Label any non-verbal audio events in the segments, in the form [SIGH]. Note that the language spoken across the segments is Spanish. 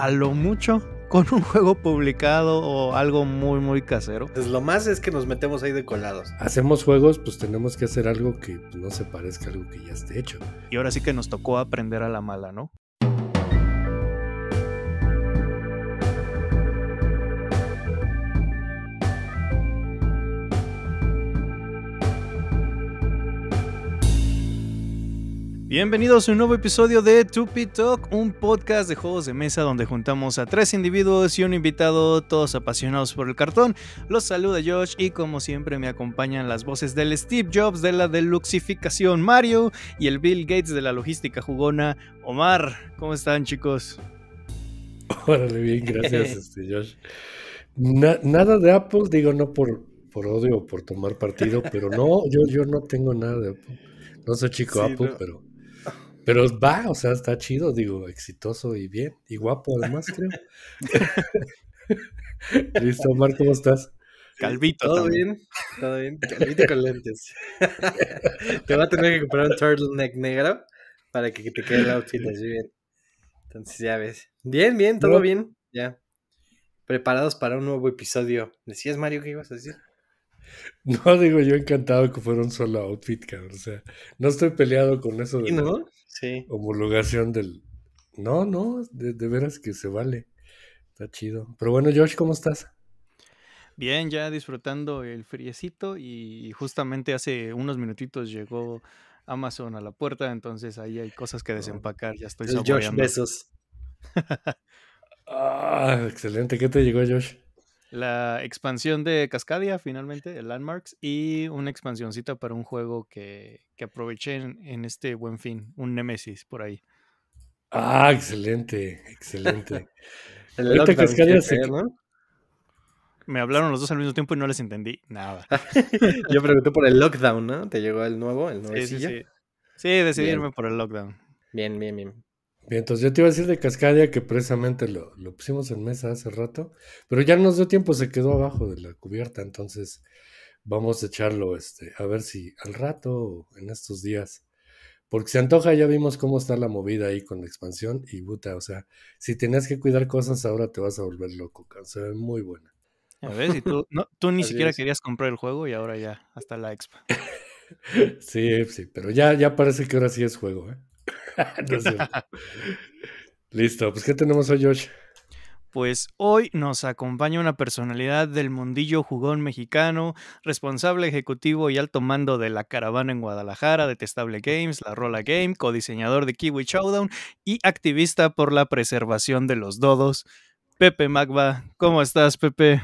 a lo mucho con un juego publicado o algo muy, muy casero. Pues lo más es que nos metemos ahí de colados. Hacemos juegos, pues tenemos que hacer algo que pues, no se parezca a algo que ya esté hecho. Y ahora sí que nos tocó aprender a la mala, ¿no? Bienvenidos a un nuevo episodio de Tupi Talk, un podcast de juegos de mesa donde juntamos a tres individuos y un invitado, todos apasionados por el cartón. Los saluda Josh y como siempre me acompañan las voces del Steve Jobs de la deluxificación Mario y el Bill Gates de la logística jugona Omar. ¿Cómo están chicos? Órale, bien, gracias [LAUGHS] este, Josh. nada de Apple, digo no por, por odio o por tomar partido, pero no, yo, yo no tengo nada de Apple. No soy chico Apple, pero pero va, o sea, está chido, digo, exitoso y bien, y guapo además, creo. [LAUGHS] Listo, Omar, ¿cómo estás? Calvito. Todo bien, todo bien. Calvito con lentes. [LAUGHS] te va a tener que comprar un turtleneck negro para que te quede el outfit así bien. Entonces ya ves. Bien, bien, todo bien. Ya. Preparados para un nuevo episodio. ¿Decías, Mario, qué ibas a decir? No, digo, yo encantado que fuera un solo outfit, cabrón. O sea, no estoy peleado con eso de. ¿Y no? sí. homologación del... No, no, de, veras que se vale. Está chido. Pero bueno, Josh, ¿cómo estás? Bien, ya disfrutando el friecito y justamente hace unos minutitos llegó Amazon a la puerta, entonces ahí hay cosas que desempacar, ya estoy Josh, besos. [LAUGHS] Ah, excelente, ¿qué te llegó Josh? la expansión de Cascadia, finalmente, el Landmarks, y una expansioncita para un juego que, que aproveché en, este buen fin, un Nemesis por ahí. Ah, excelente, excelente. [LAUGHS] el Cascadia Me hablaron los dos al mismo tiempo y no les entendí nada. [LAUGHS] Yo pregunté por el lockdown, ¿no? ¿Te llegó el nuevo? El nuevo sí, sí, sí. decidí irme por el lockdown. Bien, bien, bien. Bien, entonces yo te iba a decir de Cascadia que precisamente lo, pusimos en mesa hace rato, pero ya nos dio tiempo, se quedó abajo de la cubierta, entonces vamos a echarlo este, a ver si al rato en estos días. Porque se antoja, ya vimos cómo está la movida ahí con la expansión y buta, o sea, si tenías que cuidar cosas ahora te vas a volver loco, o se ve muy buena. A ver, si tú, no, tú ni siquiera querías comprar el juego y ahora ya, hasta la expa. [LAUGHS] sí, sí, pero ya, ya parece que ahora sí es juego, ¿eh? [LAUGHS] Listo, pues ¿qué tenemos hoy, Josh? Pues hoy nos acompaña una personalidad del mundillo jugón mexicano, responsable ejecutivo y alto mando de La Caravana en Guadalajara, Detestable Games, La Rola Game, codiseñador de Kiwi Showdown y activista por la preservación de los dodos, Pepe Magba. ¿Cómo estás, Pepe?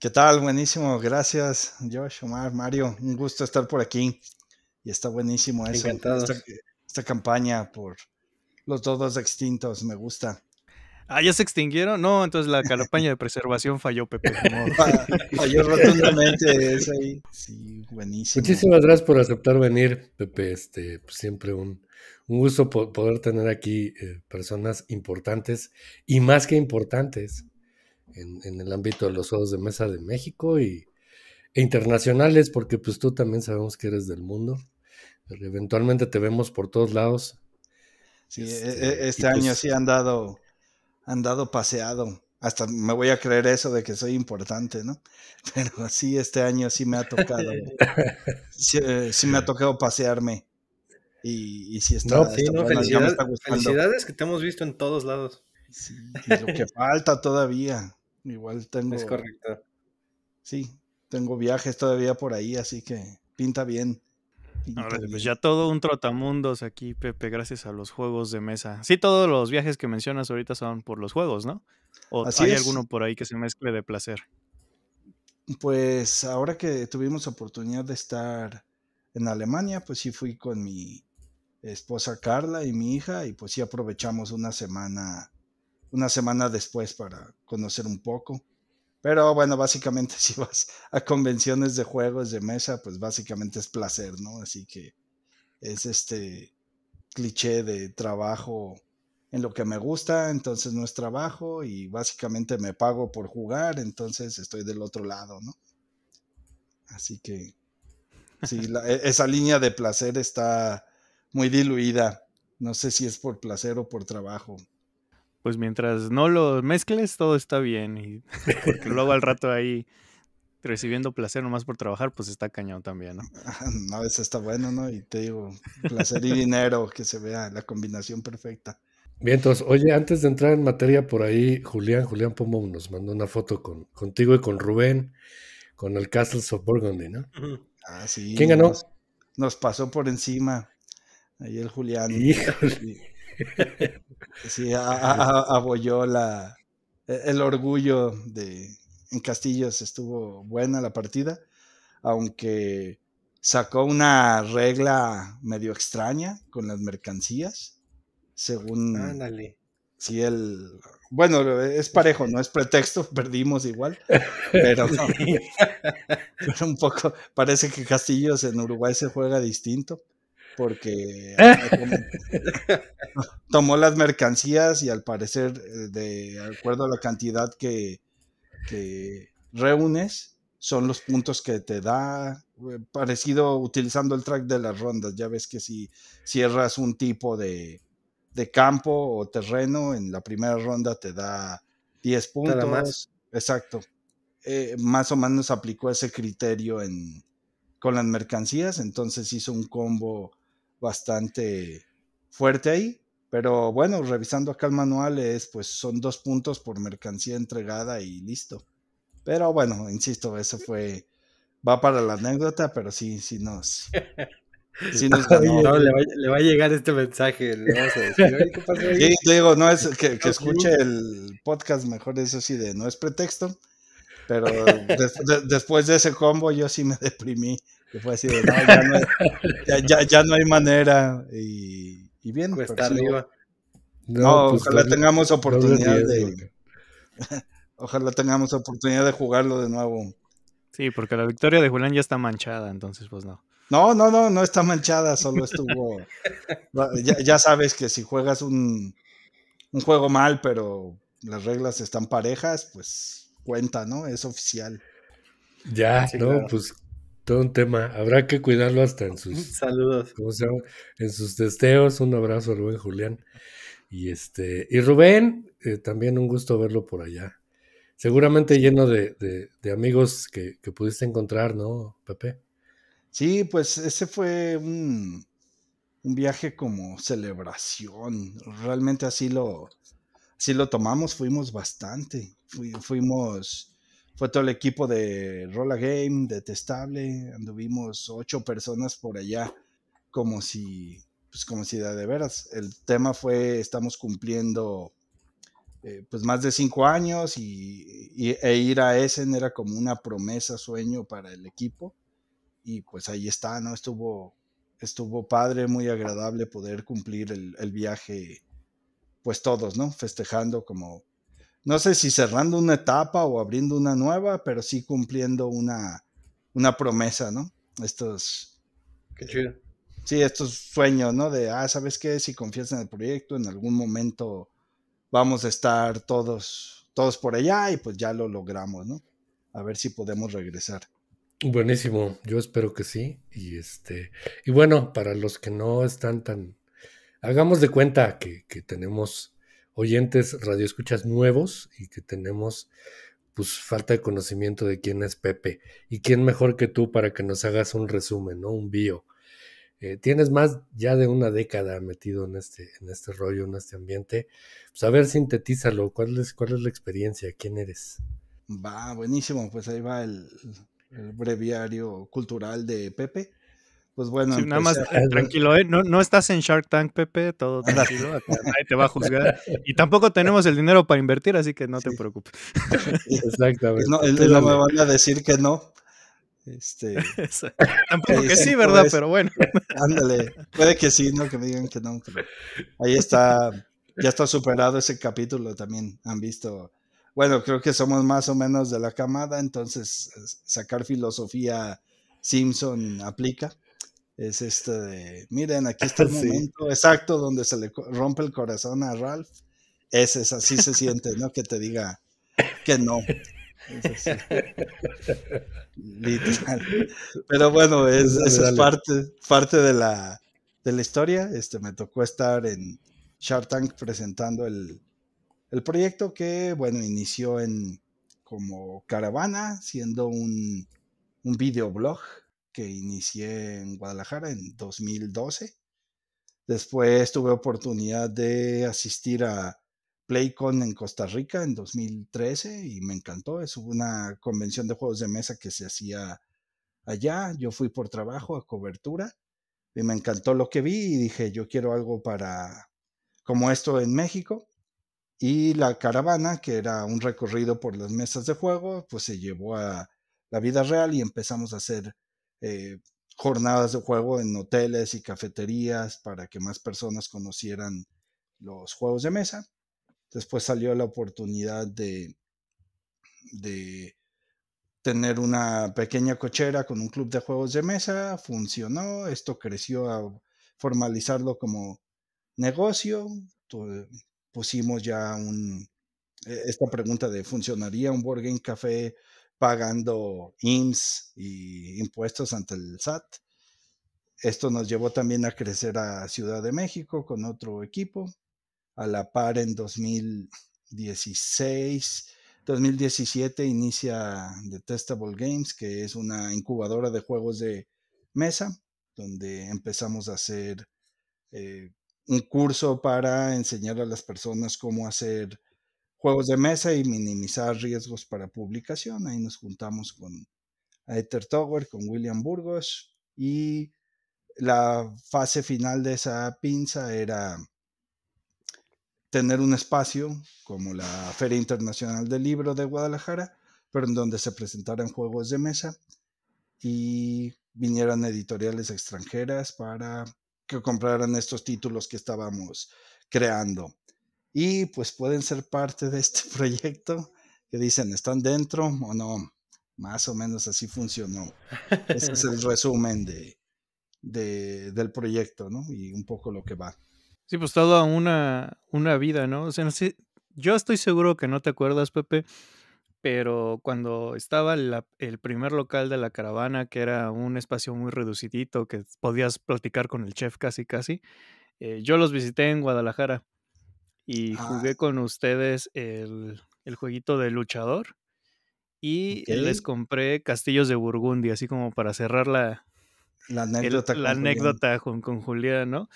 ¿Qué tal? Buenísimo, gracias, Josh, Omar, Mario. Un gusto estar por aquí. Y está buenísimo eso. Esta, esta, campaña por los todos extintos, me gusta. Ah, ya se extinguieron. No, entonces la campaña de preservación falló, Pepe. [LAUGHS] Ah, falló rotundamente. Sí, buenísimo. Muchísimas gracias por aceptar venir, Pepe. Este, pues, siempre un, un gusto poder tener aquí eh, personas importantes y más que importantes en, en, el ámbito de los juegos de mesa de México y, internacionales, porque pues tú también sabemos que eres del mundo, eventualmente te vemos por todos lados. Sí, e, este, e, este pues año sí han dado, han dado paseado. Hasta me voy a creer eso de que soy importante, ¿no? [LAUGHS] Pero sí, este año sí me ha tocado. sí, eh, me ha tocado pasearme. Y, si está. No, pues sí, no, felicidades que te hemos visto en todos lados. Sí, lo que falta todavía. Igual [LAUGHS] tengo. Es correcto. Sí, tengo viajes todavía por ahí, así que pinta bien. pues ya todo un trotamundos aquí, Pepe, gracias a los juegos de mesa. Sí, todos los viajes que mencionas ahorita son por los juegos, ¿no? ¿O hay alguno por ahí que se mezcle de placer? Pues ahora que tuvimos oportunidad de estar en Alemania, pues sí fui con mi esposa Carla y mi hija y pues sí aprovechamos una semana, una semana después para conocer un poco. Pero bueno, básicamente [LAUGHS] si vas a convenciones de juegos de mesa, pues básicamente es placer, ¿no? Así que es este cliché de trabajo en lo que me gusta, entonces no es trabajo y básicamente me pago por jugar, entonces estoy del otro lado, ¿no? Así que sí, e, esa línea de placer está muy diluida. No sé si es por placer o por trabajo pues mientras no lo mezcles, todo está bien. Y, [LAUGHS] porque luego al rato ahí recibiendo placer nomás por trabajar, pues está cañón también, ¿no? A veces está bueno, ¿no? Y te digo, placer y dinero, que se vea la combinación perfecta. Bien, entonces, oye, antes de entrar en materia por ahí, Julián, Julián Pombo nos mandó una foto con, contigo y con Rubén, con el Castles of Burgundy, ¿no? Ah, sí. ¿Quién ganó? Nos, pasó por encima. Ahí el Julián. Sí, abolló la, e, el orgullo de... En Castillos estuvo buena la partida, aunque sacó una regla medio extraña con las mercancías, según... Ándale. Si él... Bueno, es parejo, no es pretexto, perdimos igual, [LAUGHS] pero, un poco, parece que Castillos en Uruguay se juega distinto porque [LAUGHS] tomó las mercancías y al parecer, eh, de acuerdo a la cantidad que, reúnes, son los puntos que te da eh, parecido utilizando el track de las rondas. Ya ves que si cierras un tipo de, campo o terreno, en la primera ronda te da 10 puntos. más. Exacto. Eh, más o menos aplicó ese criterio con las mercancías, entonces hizo un combo bastante fuerte ahí. Pero bueno, revisando acá el manual es pues son dos puntos por mercancía entregada y listo. Pero bueno, insisto, eso fue, va para la anécdota, pero sí, si nos... [LAUGHS] No, le, va, a llegar este mensaje, le vamos a decir, ¿qué digo, no es que, escuche el podcast, mejor eso sí, de no es pretexto, pero [LAUGHS] después de ese combo yo sí me deprimí que fue así de, no, ya, no hay, ya, no hay, manera. Y, y bien, está arriba. No, pues, ojalá tengamos oportunidad de. [LAUGHS] ojalá tengamos oportunidad de jugarlo de nuevo. Sí, porque la victoria de Julián ya está manchada, entonces pues no. No, no, no, no está manchada, solo estuvo. [LAUGHS] ya, sabes que si juegas un, un juego mal, pero las reglas están parejas, pues cuenta, ¿no? Es oficial. Ya, no, pues todo un tema. Habrá que cuidarlo hasta en sus [LAUGHS] saludos. En sus testeos. Un abrazo Rubén Julián. Y este, y Rubén, eh, también un gusto verlo por allá. Seguramente lleno de, amigos que, pudiste encontrar, ¿no, Pepe? Sí, pues ese fue un, un viaje como celebración. Realmente así lo, así lo tomamos, fuimos bastante. fuimos fue todo el equipo de Rola Game, detestable, anduvimos ocho personas por allá, como si, pues como si de, veras. El tema fue, estamos cumpliendo eh, pues más de cinco años y, e ir a Essen era como una promesa, sueño para el equipo. Y pues ahí está, ¿no? Estuvo, estuvo padre, muy agradable poder cumplir el, el viaje, pues todos, ¿no? Festejando como, no sé si cerrando una etapa o abriendo una nueva, pero sí cumpliendo una, promesa, ¿no? Estos... Qué chido. sí, estos sueños, ¿no? De, ah, ¿sabes qué? Si confías en el proyecto, en algún momento vamos a estar todos, todos por allá y pues ya lo logramos, ¿no? A ver si podemos regresar. Buenísimo, yo espero que sí. Y este, y bueno, para los que no están tan, hagamos de cuenta que, que tenemos oyentes radioescuchas nuevos y que tenemos pues falta de conocimiento de quién es Pepe. Y quién mejor que tú para que nos hagas un resumen, ¿no? Un bio. Eh, tienes más ya de una década metido en este, en este rollo, en este ambiente. Pues a ver, sintetízalo, ¿cuál es, cuál es la experiencia? ¿Quién eres? Va, buenísimo, pues ahí va el breviario cultural de Pepe pues bueno. nada más eh, tranquilo, ¿eh? No, estás en Shark Tank, Pepe, todo [LAUGHS] tranquilo, nadie te va a juzgar. Y tampoco tenemos el dinero para invertir, así que no te preocupes. [LAUGHS] Exactamente. No, me van a decir que no. Este, [LAUGHS] Tampoco que sí, ¿verdad? pero bueno. Ándale, puede que sí, no que me digan que no, ahí está, ya está superado ese capítulo también, han visto. Bueno, creo que somos más o menos de la camada, entonces sacar filosofía Simpson aplica es este de, miren, aquí está [LAUGHS] el momento exacto donde se le rompe el corazón a Ralph. Ese es así se siente, ¿no? Que te diga que no. Literal. Pero bueno, es, esa es parte, parte de, la, de la historia. Este, me tocó estar en Shark Tank presentando el, proyecto que, bueno, inició en como caravana, siendo un, un videoblog que inicié en Guadalajara en 2012. Después tuve oportunidad de asistir a PlayCon en Costa Rica en 2013 y me encantó. Es una convención de juegos de mesa que se hacía allá. Yo fui por trabajo a cobertura y me encantó lo que vi y dije, yo quiero algo para como esto en México. Y la caravana, que era un recorrido por las mesas de juego, pues se llevó a la vida real y empezamos a hacer eh, jornadas de juego en hoteles y cafeterías para que más personas conocieran los juegos de mesa. Después salió la oportunidad de, de tener una pequeña cochera con un club de juegos de mesa, funcionó, esto creció a formalizarlo como negocio, pusimos ya un, e-, esta pregunta de ¿funcionaría un Board Café pagando IMSS y impuestos ante el SAT. Esto nos llevó también a crecer a Ciudad de México con otro equipo. A la par en 2016, 2017 inicia Detestable Games, que es una incubadora de juegos de mesa, donde empezamos a hacer eh, un curso para enseñar a las personas cómo hacer juegos de mesa y minimizar riesgos para publicación. Ahí nos juntamos con Ether Tower, con William Burgos y la fase final de esa pinza era tener un espacio como la Feria Internacional del Libro de Guadalajara, pero en donde se presentaran juegos de mesa y vinieran editoriales extranjeras para que compraran estos títulos que estábamos creando y pues pueden ser parte de este [LAUGHS] proyecto que dicen, ¿están dentro o no? Más o menos así funcionó. Ese es [LAUGHS] el resumen de, del proyecto, ¿no? Y un poco lo que va. Sí, pues toda una, una vida, ¿no? O sea, yo estoy seguro que no te acuerdas, Pepe, pero cuando estaba el primer local de la caravana, que era un espacio muy reducidito, que podías platicar con el chef casi, casi, eh, yo los visité en Guadalajara y ah. jugué con ustedes el, el, jueguito de luchador y les compré Castillos de Burgundy, así como para cerrar la, la anécdota, con, Julián. ¿no?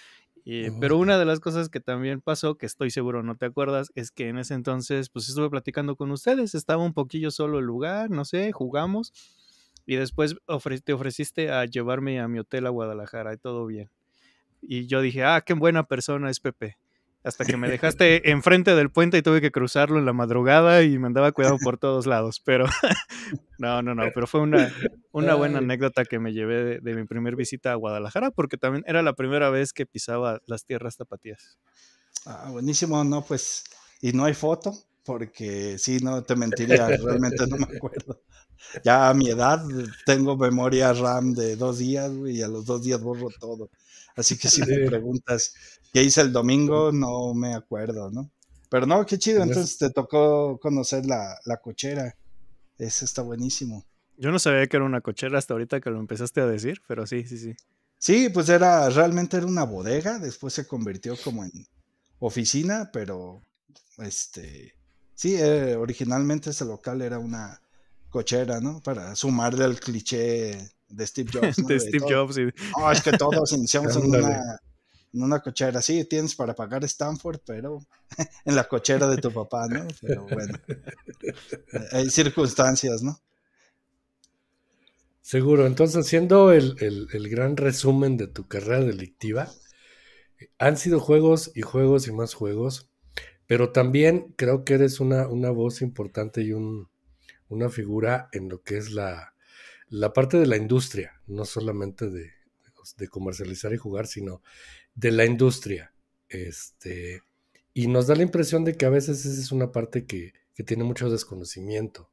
Eh, oh, pero una de las cosas que también pasó, que estoy seguro no te acuerdas, es que en ese entonces pues estuve platicando con ustedes, estaba un poquillo solo el lugar, no sé, jugamos y después te ofreciste a llevarme a mi hotel a Guadalajara y todo bien. Y yo dije, ah, qué buena persona es Pepe hasta que me dejaste [LAUGHS] enfrente del puente y tuve que cruzarlo en la madrugada y me andaba cuidado por todos lados, pero [LAUGHS] no, no, no, pero fue una, una buena anécdota que me llevé de, mi primer visita a Guadalajara porque también era la primera vez que pisaba las tierras tapatías. Ah, buenísimo, no, pues, y no hay foto porque sí, no te mentiría, realmente no me acuerdo. Ya a mi edad tengo memoria RAM de dos días y a los dos días borro todo. Así que si [LAUGHS] me preguntas qué hice el domingo, no me acuerdo, ¿no? Pero no, qué chido, pues entonces te tocó conocer la, cochera. Ese está buenísimo. Yo no sabía que era una cochera hasta ahorita que lo empezaste a decir, pero sí, sí, sí. Sí, pues era, realmente era una bodega, después se convirtió como en oficina, pero este, sí, eh, originalmente ese local era una cochera, ¿no? Para sumarle al cliché de Steve [LAUGHS] Jobs. De, Steve Jobs. es que todos iniciamos en una, cochera. Sí, tienes para pagar Stanford, pero [LAUGHS] en la cochera de tu papá, ¿no? Pero bueno, eh, hay circunstancias, ¿no? Seguro. Entonces, haciendo el, gran resumen de tu carrera delictiva, han sido juegos y juegos y más juegos, pero también creo que eres una, una voz importante y una figura en lo que es la, la parte de la industria, no solamente de, comercializar y jugar, sino de la industria. Este, y nos da la impresión de que a veces esa es una parte que, tiene mucho desconocimiento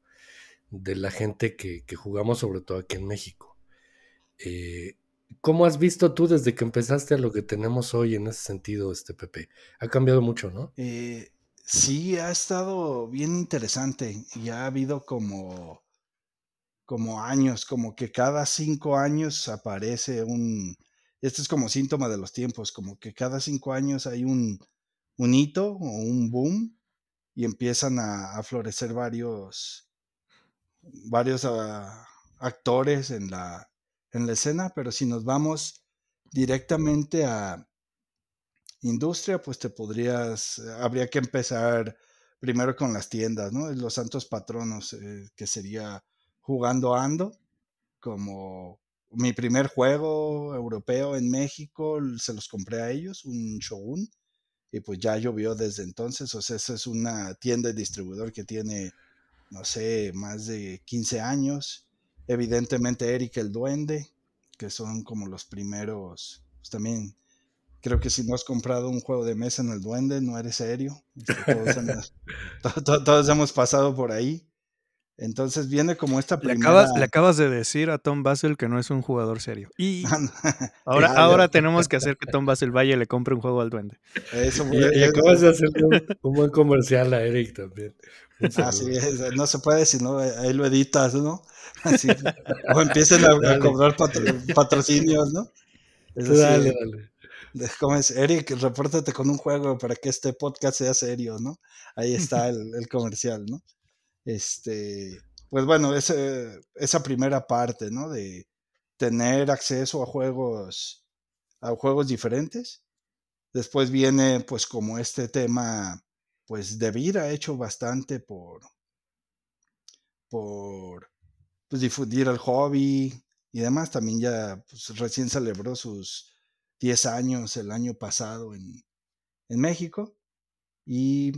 de la gente que, jugamos, sobre todo aquí en México. Eh, ¿Cómo has visto tú desde que empezaste a lo que tenemos hoy en ese sentido, este Pepe? Ha cambiado mucho, ¿no? Eh, sí, ha estado bien interesante y ha habido como como años, como que cada cinco años aparece un, esto es como síntoma de los tiempos, como que cada cinco años hay un, un hito o un boom y empiezan a, florecer varios, varios ah, actores en la, en la escena, pero si nos vamos directamente a industria, pues te podrías, habría que empezar primero con las tiendas, ¿no? Los santos patronos, eh, que sería jugando Ando como mi primer juego europeo en México, se los compré a ellos, un Shogun, y pues ya llovió desde entonces, o sea, esa es una tienda de distribuidor que tiene, no sé, más de 15 años, evidentemente Eric el Duende, que son como los primeros, pues también creo que si no has comprado un juego de mesa en el Duende, no eres serio, [LAUGHS] todos hemos pasado por ahí. Entonces viene como esta primera... Le acabas, de decir a Tom Basil que no es un jugador serio. Y ah, [LAUGHS] ahora, ahora tenemos que hacer que Tom Basel vaya y le compre un juego al duende. Eso, y, acabas de hacer un, buen comercial a Eric también. Así ah, no se puede si no, ahí lo editas, ¿no? [LAUGHS] o empiecen a, cobrar patrocinios, ¿no? dale, dale. Eric, repórtate con un juego para que este podcast sea serio, ¿no? Ahí está el comercial, ¿no? Este, pues bueno, esa primera parte, ¿no? De tener acceso a juegos, a juegos diferentes. Después viene, pues, como este tema, pues, de ha hecho bastante por, por, pues, difundir el hobby y demás. También ya, pues, recién celebró sus 10 años el año pasado en, en México. Y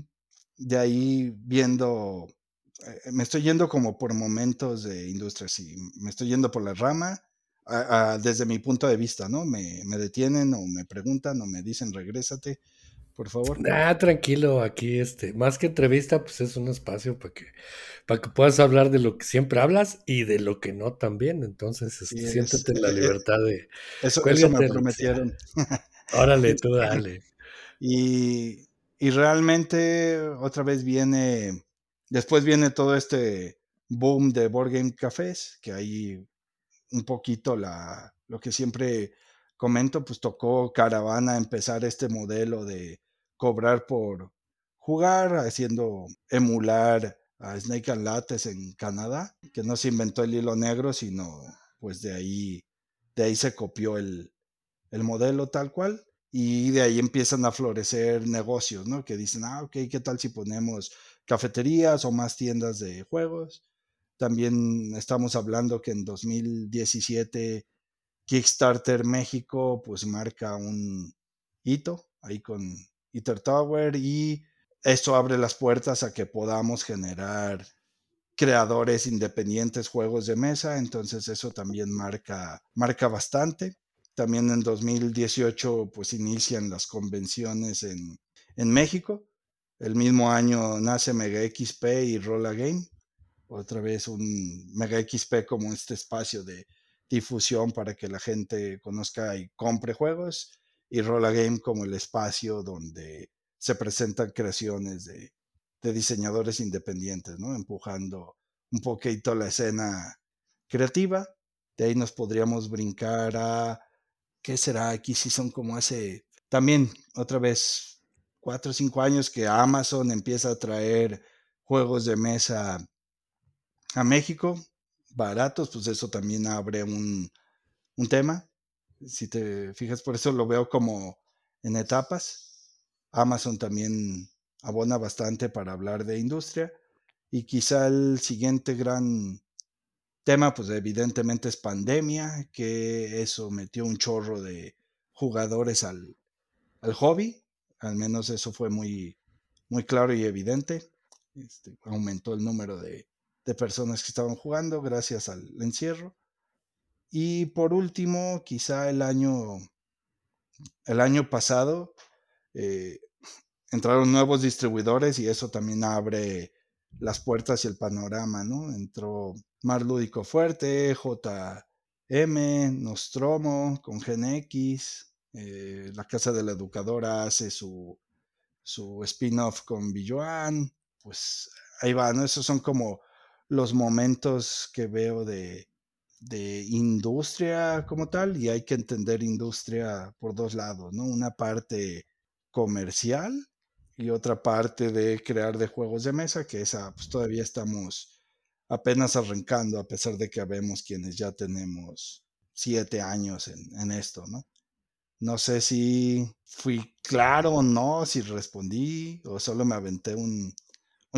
de ahí viendo eh, me estoy yendo como por momentos de industria. sí, me estoy yendo por la rama desde mi punto de vista, ¿no? Me, detienen o me preguntan o me dicen regrésate, por favor. Ah, tranquilo, aquí este, más que entrevista, pues es un espacio para que, para que puedas hablar de lo que siempre hablas y de lo que no también, entonces este, siéntate en la eh, eh, libertad de... Eso, que me prometieron. [LAUGHS] Órale, tú [LAUGHS] dale. Y, y realmente otra vez viene Después viene todo este boom de board game cafés, que ahí un poquito la, lo que siempre comento, pues tocó Caravana empezar este modelo de cobrar por jugar, haciendo emular a Snake and Lattes en Canadá, que no se inventó el hilo negro, sino pues de ahí, de ahí se copió el, el modelo tal cual y de ahí empiezan a florecer negocios, ¿no? Que dicen, ah, ok, ¿qué tal si ponemos cafeterías o más tiendas de juegos. También estamos hablando que en 2017 Kickstarter México pues marca un hito ahí con Iter Tower y eso abre las puertas a que podamos generar creadores independientes juegos de mesa, entonces eso también marca, marca bastante. También en 2018 pues inician las convenciones en, en México, el mismo año nace Mega XP y Rola Game. Otra vez un Mega XP como este espacio de difusión para que la gente conozca y compre juegos. Y Rola Game como el espacio donde se presentan creaciones de, de diseñadores independientes, ¿no? Empujando un poquito la escena creativa. De ahí nos podríamos brincar a, ¿qué será? Aquí sí son como hace, también otra vez cuatro o cinco años que Amazon empieza a traer juegos de mesa a México baratos, pues eso también abre un, tema. Si te fijas, por eso lo veo como en etapas. Amazon también abona bastante para hablar de industria. Y quizá el siguiente gran tema, pues evidentemente es pandemia, que eso metió un chorro de jugadores al, al hobby. Al menos eso fue muy, muy claro y evidente. Este, aumentó el número de, personas que estaban jugando gracias al encierro. Y por último, quizá el año, el año pasado eh, entraron nuevos distribuidores y eso también abre las puertas y el panorama, ¿no? Entró Mar Lúdico Fuerte, JM, Nostromo, con GenX, eh, la Casa de la Educadora hace su, su spin-off con Joan, Pues ahí va, ¿no? Esos son como los momentos que veo de, industria como tal y hay que entender industria por dos lados, ¿no? Una parte comercial y otra parte de crear de juegos de mesa, que esa pues todavía estamos apenas arrancando a pesar de que habemos quienes ya tenemos siete años en, en esto, ¿no? No sé si fui claro o no, si respondí o solo me aventé un,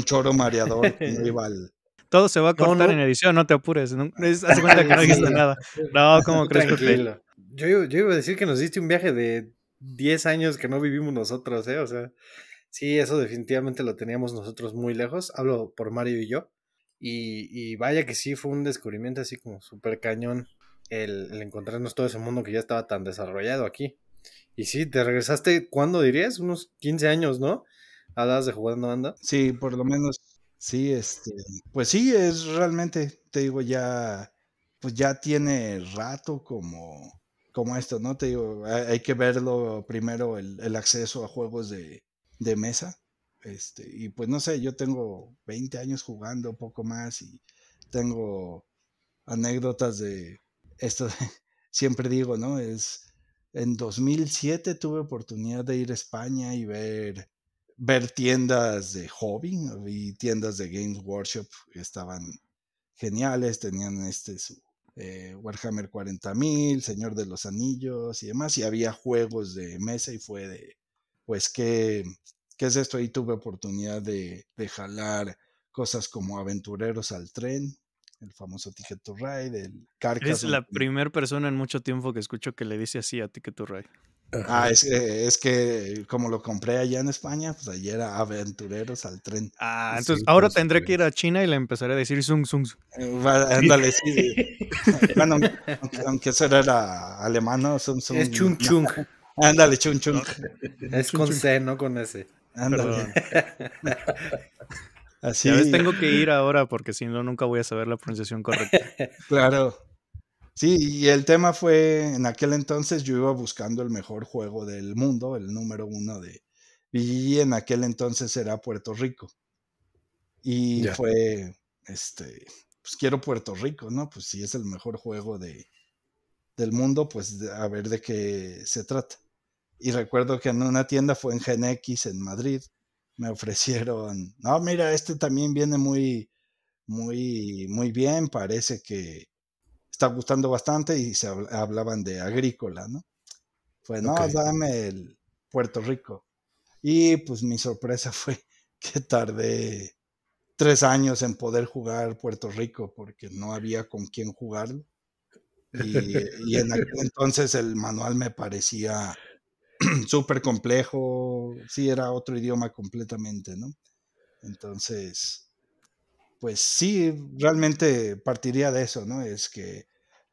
choro mareador [LAUGHS] Todo se va a cortar en edición, no te apures. No, [LAUGHS] hace cuenta que no dijiste nada. [LAUGHS] No, ¿cómo crees que yo, iba a decir que nos diste un viaje de 10 años que no vivimos nosotros, ¿eh? O sea, sí, eso definitivamente lo teníamos nosotros muy lejos. Hablo por Mario y yo. Y, y vaya que sí, fue un descubrimiento así como súper cañón el, encontrarnos todo ese mundo que ya estaba tan desarrollado aquí. Y sí, te regresaste, ¿cuándo dirías? Unos 15 años, ¿no? a las de jugando banda. Sí, por lo menos. Sí, este. Pues sí, es realmente, te digo, ya. Pues ya tiene rato como. Como esto, ¿no? Te digo, hay, que verlo primero, el, acceso a juegos de, de mesa. Este, y pues no sé, yo tengo 20 años jugando, poco más, y tengo anécdotas de esto [LAUGHS] siempre digo, ¿no? Es, en 2007 tuve oportunidad de ir a España y ver, ver tiendas de hobby y tiendas de Games Workshop que estaban geniales, tenían este su eh, Warhammer 40.000, Señor de los Anillos y demás, y había juegos de mesa y fue de, pues, ¿qué, qué es esto? Y tuve oportunidad de, de jalar cosas como Aventureros al Tren, el famoso Ticket to Ride, el Es la primera persona en mucho tiempo que escucho que le dice así a Ticket to Ride. Ah, es, que como lo compré allá en España, pues allí era aventureros al tren. Ah, entonces ahora tendré que ir a China y le empezaré a decir Zung Zung. Eh, ándale, sí. [LAUGHS] bueno, aunque, eso era alemano, Zung Zung. Es Chung Chung. [LAUGHS] Ándale, Chung Chung. Es con C, no con S. Ándale. [LAUGHS] Así. es, tengo que ir ahora porque si no, nunca voy a saber la pronunciación correcta. [LAUGHS] claro. Sí, y el tema fue, en aquel entonces yo iba buscando el mejor juego del mundo, el número uno de... Y en aquel entonces era Puerto Rico. Y fue, este, pues quiero Puerto Rico, ¿no? Pues si es el mejor juego de, del mundo, pues a ver de qué se trata. Y recuerdo que en una tienda fue en Gen en Madrid me ofrecieron, no, mira, este también viene muy, muy, muy bien, parece que está gustando bastante y se hablaban de agrícola, ¿no? Pues no, dame el Puerto Rico. Y pues mi sorpresa [LAUGHS] fue que tardé tres años en poder jugar Puerto Rico porque no había con quién jugarlo. Y, y en aquel [LAUGHS] entonces el manual me parecía [CLEARS THROAT] súper complejo, sí era otro idioma completamente, ¿no? Entonces, pues sí, realmente partiría de eso, ¿no? Es que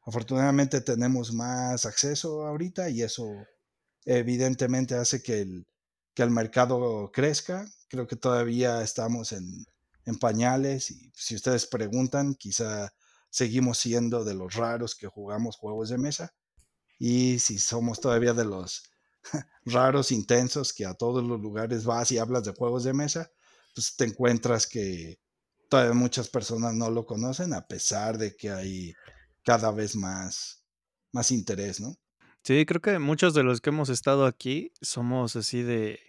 afortunadamente tenemos más acceso ahorita y eso evidentemente hace que el, que el mercado crezca. Creo que todavía estamos en, en pañales y si ustedes preguntan, quizá seguimos siendo de los raros que jugamos juegos de mesa y si somos todavía de los raros, intensos, que a todos los lugares vas y hablas de juegos de mesa, pues te encuentras que todavía muchas personas no lo conocen, a pesar de que hay cada vez más, más interés, ¿no? Sí, creo que muchos de los que hemos estado aquí somos así de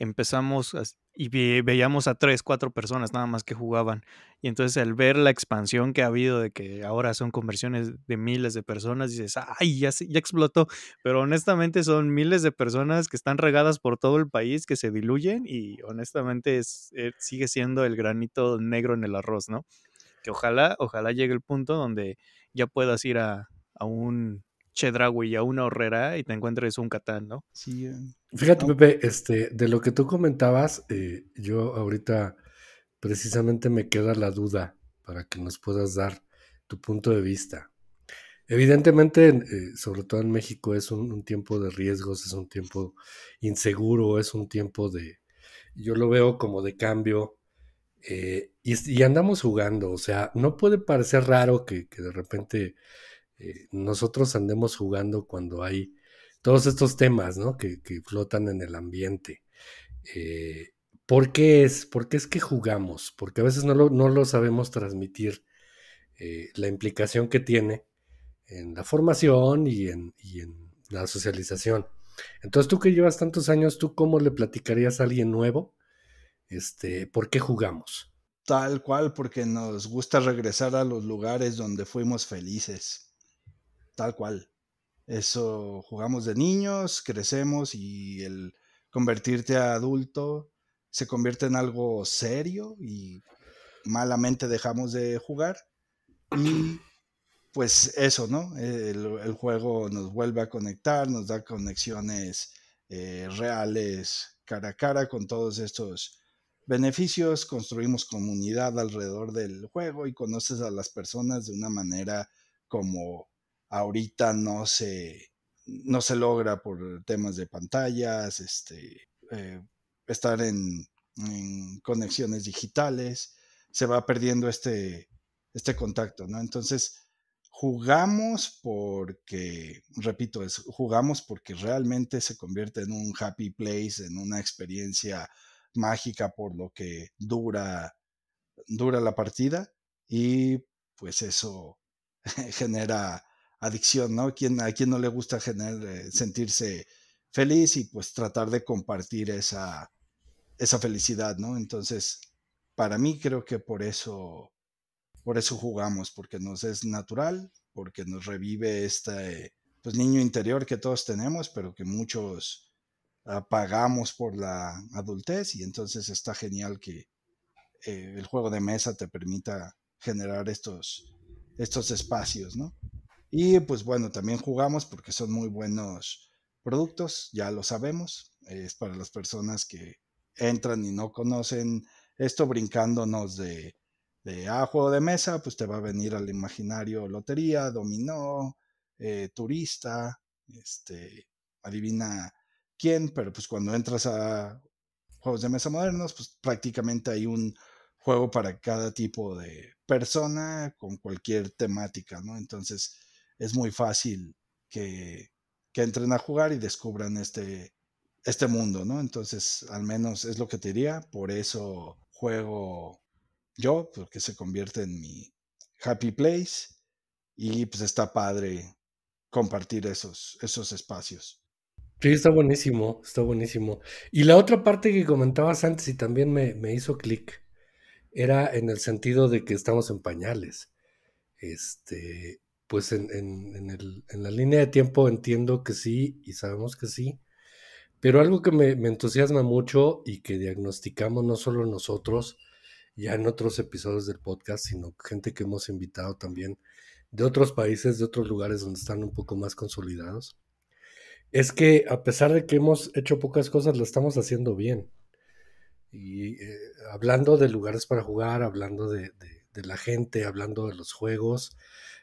empezamos y veíamos a tres, cuatro personas nada más que jugaban. Y entonces al ver la expansión que ha habido de que ahora son conversiones de miles de personas, dices, ay, ya, ya explotó. Pero honestamente son miles de personas que están regadas por todo el país, que se diluyen y honestamente eh, sigue siendo el granito negro en el arroz, ¿no? Que ojalá, ojalá llegue el punto donde ya puedas ir a un Chedraui a una horrera y te encuentres un Catán, ¿no? Sí. Eh, Fíjate, Pepe, este, de lo que tú comentabas, eh, yo ahorita precisamente me queda la duda para que nos puedas dar tu punto de vista. Evidentemente, eh, sobre todo en México, es un, tiempo de riesgos, es un tiempo inseguro, es un tiempo de, yo lo veo como de cambio, y, andamos jugando, o sea, no puede parecer raro que de repente eh, nosotros andemos jugando cuando hay todos estos temas ¿no? que, flotan en el ambiente. Eh, ¿Por qué es? ¿Por qué es que jugamos? Porque a veces no lo, sabemos transmitir eh, la implicación que tiene en la formación y en, y en, la socialización. Entonces, tú que llevas tantos años, ¿tú cómo le platicarías a alguien nuevo? Este, ¿Por qué jugamos? Tal cual, porque nos gusta regresar a los lugares donde fuimos felices tal cual. Eso jugamos de niños, crecemos y el convertirte a adulto se convierte en algo serio y malamente dejamos de jugar. Y pues eso, ¿no? El, juego nos vuelve a conectar, nos da conexiones eh, reales, cara a cara con todos estos beneficios, construimos comunidad alrededor del juego y conoces a las personas de una manera como ahorita no se, no se logra por temas de pantallas, este, eh, estar en, conexiones digitales, se va perdiendo este, este contacto, ¿no? Entonces, jugamos porque, repito, es, jugamos porque realmente se convierte en un happy place, en una experiencia mágica por lo que dura, dura la partida y pues eso [LAUGHS] genera adicción, ¿no? a quien no le gusta eh, sentirse feliz y pues tratar de compartir esa, esa felicidad, ¿no? Entonces, para mí creo que por eso, por eso jugamos, porque nos es natural, porque nos revive este pues, niño interior que todos tenemos, pero que muchos apagamos ah, por la adultez y entonces está genial que eh, el juego de mesa te permita generar estos, estos espacios, ¿no? Y pues bueno, también jugamos porque son muy buenos productos, ya lo sabemos. Es para las personas que entran y no conocen esto brincándonos de, de ah, juego de mesa, pues te va a venir al imaginario lotería, dominó, eh, turista, este, adivina quién, pero pues cuando entras a juegos de mesa modernos, pues prácticamente hay un juego para cada tipo de persona con cualquier temática, ¿no? Entonces, es muy fácil que, entren a jugar y descubran este, este mundo, ¿no? Entonces, al menos es lo que te diría, por eso juego yo, porque se convierte en mi happy place y pues está padre compartir esos, esos espacios. Sí, está buenísimo, está buenísimo. Y la otra parte que comentabas antes y también me, me hizo clic, era en el sentido de que estamos en pañales. Este, pues en, el, la línea de tiempo entiendo que sí y sabemos que sí, pero algo que me, entusiasma mucho y que diagnosticamos no solo nosotros, ya en otros episodios del podcast, sino gente que hemos invitado también de otros países, de otros lugares donde están un poco más consolidados, es que a pesar de que hemos hecho pocas cosas, lo estamos haciendo bien. Y eh, hablando de lugares para jugar, hablando de la gente, hablando de los juegos,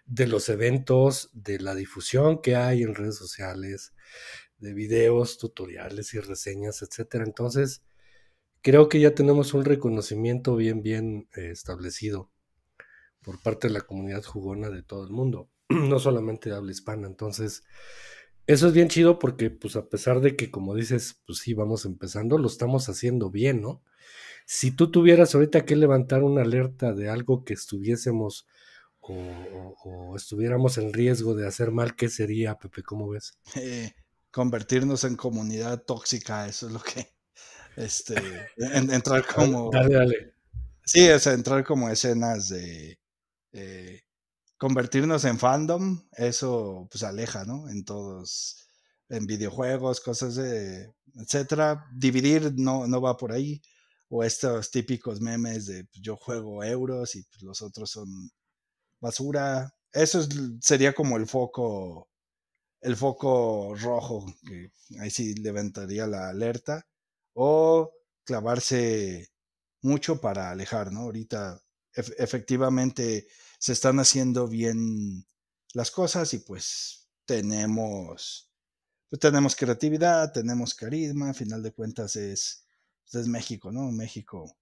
de los eventos, de la difusión que hay en redes sociales, de videos, tutoriales y reseñas, etcétera. Entonces, creo que ya tenemos un reconocimiento bien, bien eh, establecido por parte de la comunidad jugona de todo el mundo, [CLEARS THROAT] no solamente de habla hispana. Entonces, eso es bien chido porque, pues, a pesar de que, como dices, pues sí, vamos empezando, lo estamos haciendo bien, ¿no? Si tú tuvieras ahorita que levantar una alerta de algo que estuviésemos o, estuviéramos en riesgo de hacer mal, ¿qué sería, Pepe? ¿Cómo ves? Eh, convertirnos en comunidad tóxica, eso es lo que. Este, entrar [LAUGHS] como. Dale, dale. Sí, o entrar como escenas de. Eh, convertirnos en fandom, eso pues aleja, ¿no? En todos. En videojuegos, cosas de. etcétera. Dividir no, no va por ahí. O estos típicos memes de pues, yo juego euros y pues, los otros son basura. Eso sería como el foco, el foco rojo, que ahí sí levantaría la alerta. O clavarse mucho para alejar, ¿no? Ahorita efectivamente se están haciendo bien las cosas y pues tenemos, pues, tenemos creatividad, tenemos carisma, al final de cuentas es, pues, es México, ¿no? México,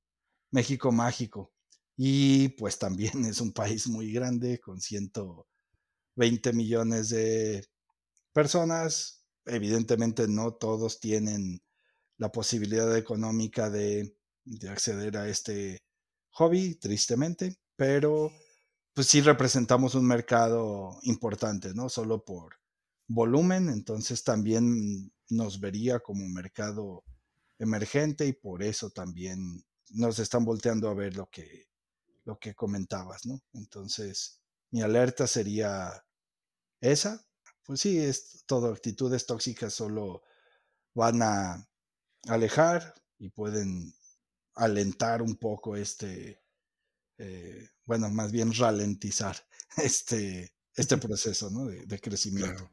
México mágico. Y pues también es un país muy grande con 120 millones de personas. Evidentemente no todos tienen la posibilidad económica de, acceder a este hobby, tristemente, pero pues sí representamos un mercado importante, ¿no? Solo por volumen, entonces también nos vería como un mercado emergente y por eso también nos están volteando a ver lo que, lo que comentabas, ¿no? Entonces, mi alerta sería esa. Pues sí, es todo, actitudes tóxicas solo van a alejar y pueden alentar un poco este, eh, bueno, más bien ralentizar [LAUGHS] este, este proceso ¿no? de, crecimiento.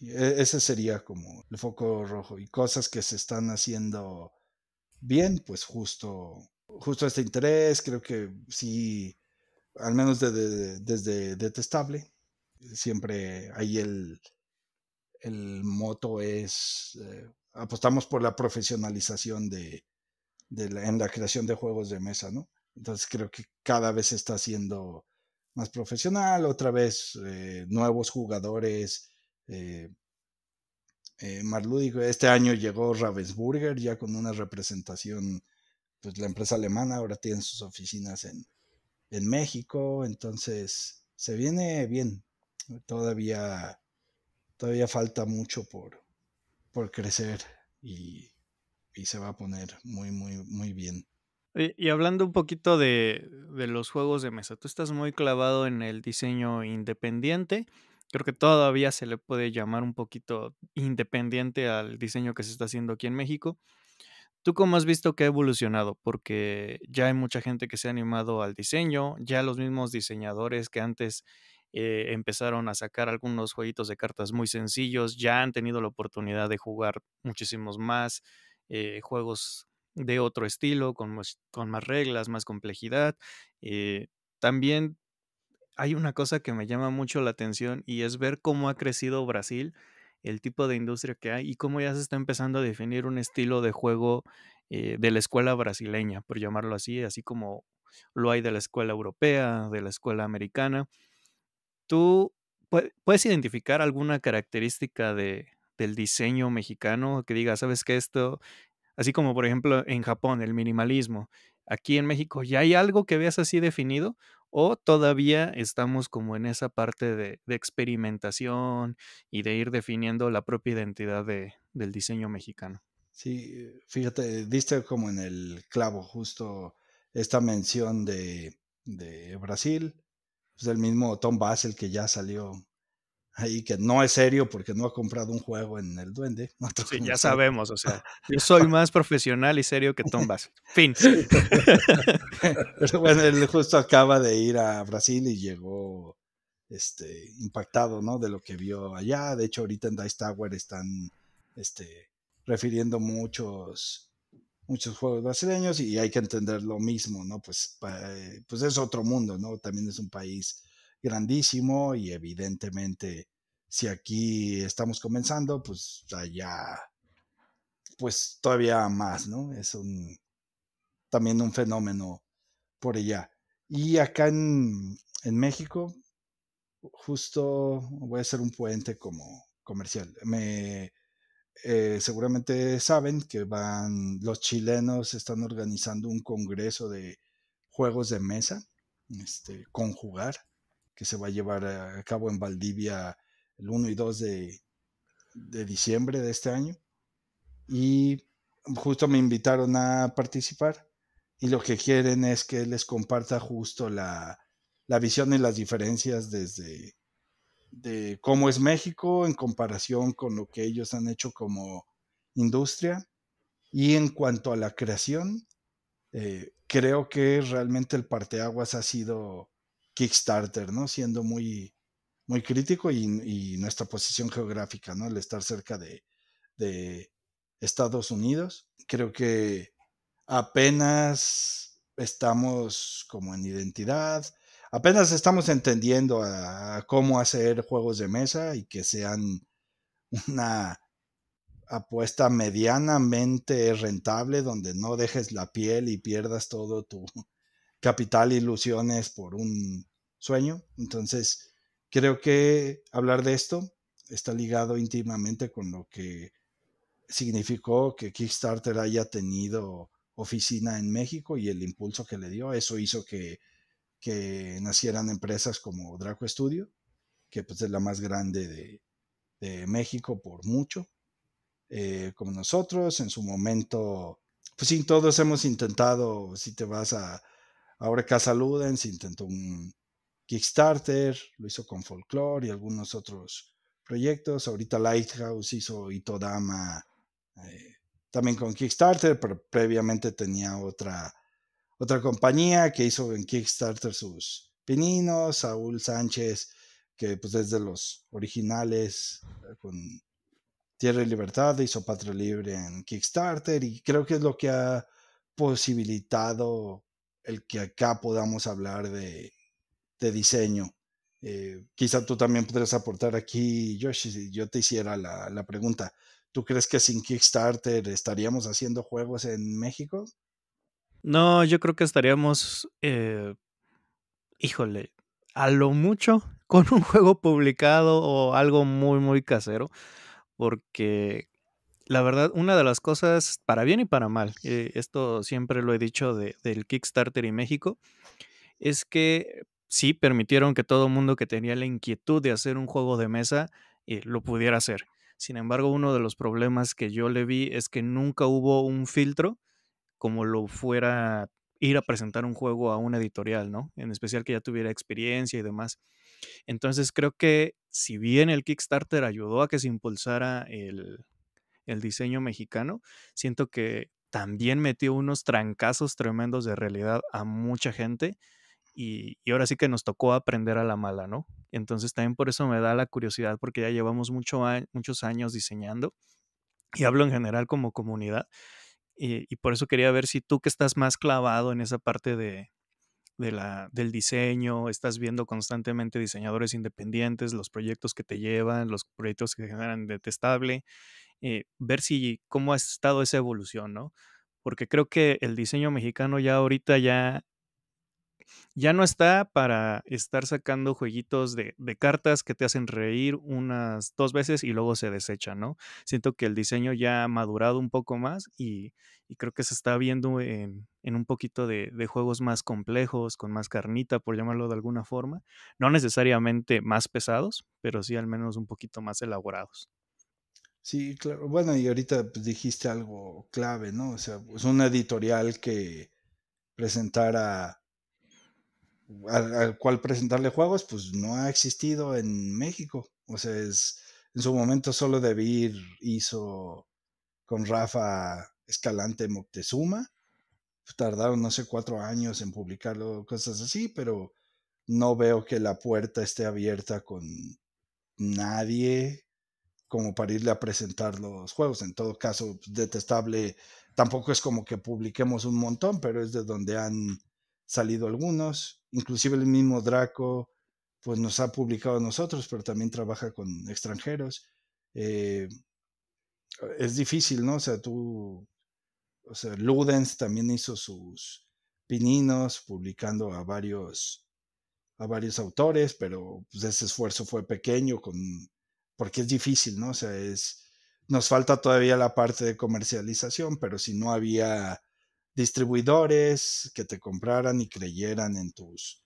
E, ese sería como el foco rojo y cosas que se están haciendo bien, pues justo justo este interés, creo que sí, al menos desde Detestable, siempre ahí el, el moto es, eh, apostamos por la profesionalización de, de la, en la creación de juegos de mesa, ¿no? Entonces creo que cada vez está haciendo más profesional, otra vez eh, nuevos jugadores. Eh, eh más Este año llegó Ravensburger ya con una representación pues la empresa alemana ahora tiene sus oficinas en, México, entonces se viene bien. Todavía, todavía falta mucho por, por crecer y, se va a poner muy, muy, muy bien. Y hablando un poquito de, de, los juegos de mesa, tú estás muy clavado en el diseño independiente. Creo que todavía se le puede llamar un poquito independiente al diseño que se está haciendo aquí en México. ¿Tú cómo has visto que ha evolucionado? Porque ya hay mucha gente que se ha animado al diseño, ya los mismos diseñadores que antes eh, empezaron a sacar algunos jueguitos de cartas muy sencillos, ya han tenido la oportunidad de jugar muchísimos más eh, juegos de otro estilo, con, más, reglas, más complejidad. Eh, también hay una cosa que me llama mucho la atención y es ver cómo ha crecido Brasil el tipo de industria que hay y cómo ya se está empezando a definir un estilo de juego eh, de la escuela brasileña, por llamarlo así, así como lo hay de la escuela europea, de la escuela americana. ¿Tú puedes identificar alguna característica de, del diseño mexicano que diga, sabes que esto, así como por ejemplo en Japón, el minimalismo, aquí en México, ¿ya hay algo que veas así definido o todavía estamos como en esa parte de, experimentación y de ir definiendo la propia identidad del diseño mexicano. Sí, fíjate, diste como en el clavo justo esta mención de, Brasil, pues, del mismo Tom Bassel que ya salió ahí que no es serio porque no ha comprado un juego en el duende. [LAUGHS] sí, ya sabemos, o sea, [LAUGHS] yo soy más profesional y serio que Tombas. Fin. [LAUGHS] Pero bueno, él justo acaba de ir a Brasil y llegó este, impactado, ¿no? De lo que vio allá. De hecho, ahorita en Dice Tower están este, refiriendo muchos muchos juegos brasileños y hay que entender lo mismo, ¿no? Pues, eh, pues es otro mundo, ¿no? También es un país grandísimo y evidentemente si aquí estamos comenzando, pues allá, pues todavía más, ¿no? Es un, también un fenómeno por allá. Y acá en, México, justo voy a hacer un puente como comercial. Me, eh, seguramente saben que van, los chilenos están organizando un congreso de juegos de mesa, este, conjugar que se va a llevar a cabo en Valdivia el 1 y 2 de, diciembre de este año. Y justo me invitaron a participar y lo que quieren es que les comparta justo la, visión y las diferencias desde de cómo es México en comparación con lo que ellos han hecho como industria. Y en cuanto a la creación, eh, creo que realmente el parteaguas ha sido Kickstarter, ¿no? Siendo muy, muy crítico y, nuestra posición geográfica, ¿no? El estar cerca de, de Estados Unidos. Creo que apenas estamos como en identidad, apenas estamos entendiendo cómo hacer juegos de mesa y que sean una apuesta medianamente rentable donde no dejes la piel y pierdas todo tu capital e ilusiones por un sueño. Entonces, creo que hablar de esto está ligado íntimamente con lo que significó que Kickstarter haya tenido oficina en México y el impulso que le dio. Eso hizo que, que nacieran empresas como Draco Studio, que pues es la más grande de, México por mucho, eh, como nosotros. En su momento, pues sí, todos hemos intentado, si te vas a, ahora Casa Ludens, intentó un, Kickstarter, lo hizo con Folklore y algunos otros proyectos. Ahorita Lighthouse hizo Itodama eh, también con Kickstarter, pero previamente tenía otra, otra compañía que hizo en Kickstarter sus pininos, Saúl Sánchez, que pues desde los originales eh, con Tierra y Libertad hizo Patria Libre en Kickstarter y creo que es lo que ha posibilitado el que acá podamos hablar de de diseño. Eh, quizá tú también podrías aportar aquí, Josh, si yo te hiciera la, pregunta. ¿Tú crees que sin Kickstarter estaríamos haciendo juegos en México? No, yo creo que estaríamos, eh, híjole, a lo mucho [LAUGHS] con un juego publicado o algo muy, muy casero, porque la verdad, una de las cosas, para bien y para mal, eh, esto siempre lo he dicho del Kickstarter y México, es que sí permitieron que todo mundo que tenía la inquietud de hacer un juego de mesa eh, lo pudiera hacer. Sin embargo, uno de los problemas que yo le vi es que nunca hubo un filtro como lo fuera ir a presentar un juego a una editorial, ¿no? En especial que ya tuviera experiencia y demás. Entonces creo que si bien el Kickstarter ayudó a que se impulsara el, el diseño mexicano, siento que también metió unos trancazos tremendos de realidad a mucha gente y, ahora sí que nos tocó aprender a la mala, ¿no? Entonces también por eso me da la curiosidad, porque ya llevamos muchos años diseñando y hablo en general como comunidad. Y, por eso quería ver si tú que estás más clavado en esa parte de, del diseño, estás viendo constantemente diseñadores independientes, los proyectos que te llevan, los proyectos que generan detestable, eh, ver si cómo ha estado esa evolución, ¿no? Porque creo que el diseño mexicano ya ahorita ya ya no está para estar sacando jueguitos de, cartas que te hacen reír unas dos veces y luego se desecha, ¿no? Siento que el diseño ya ha madurado un poco más y, creo que se está viendo en, un poquito de, juegos más complejos, con más carnita, por llamarlo de alguna forma. No necesariamente más pesados, pero sí al menos un poquito más elaborados. Sí, claro. Bueno, y ahorita pues, dijiste algo clave, ¿no? O sea, es pues, una editorial que presentara al, cual presentarle juegos, pues no ha existido en México. O sea, es, en su momento solo Debir hizo con Rafa Escalante Moctezuma. Tardaron, no sé, cuatro años en publicarlo, cosas así, pero no veo que la puerta esté abierta con nadie como para irle a presentar los juegos. En todo caso, detestable, tampoco es como que publiquemos un montón, pero es de donde han salido algunos, inclusive el mismo Draco, pues nos ha publicado a nosotros, pero también trabaja con extranjeros. Eh, es difícil, ¿no? O sea, tú, o sea, Ludens también hizo sus pininos publicando a varios, a varios autores, pero pues, ese esfuerzo fue pequeño con, porque es difícil, ¿no? O sea, es, nos falta todavía la parte de comercialización, pero si no había distribuidores que te compraran y creyeran en tus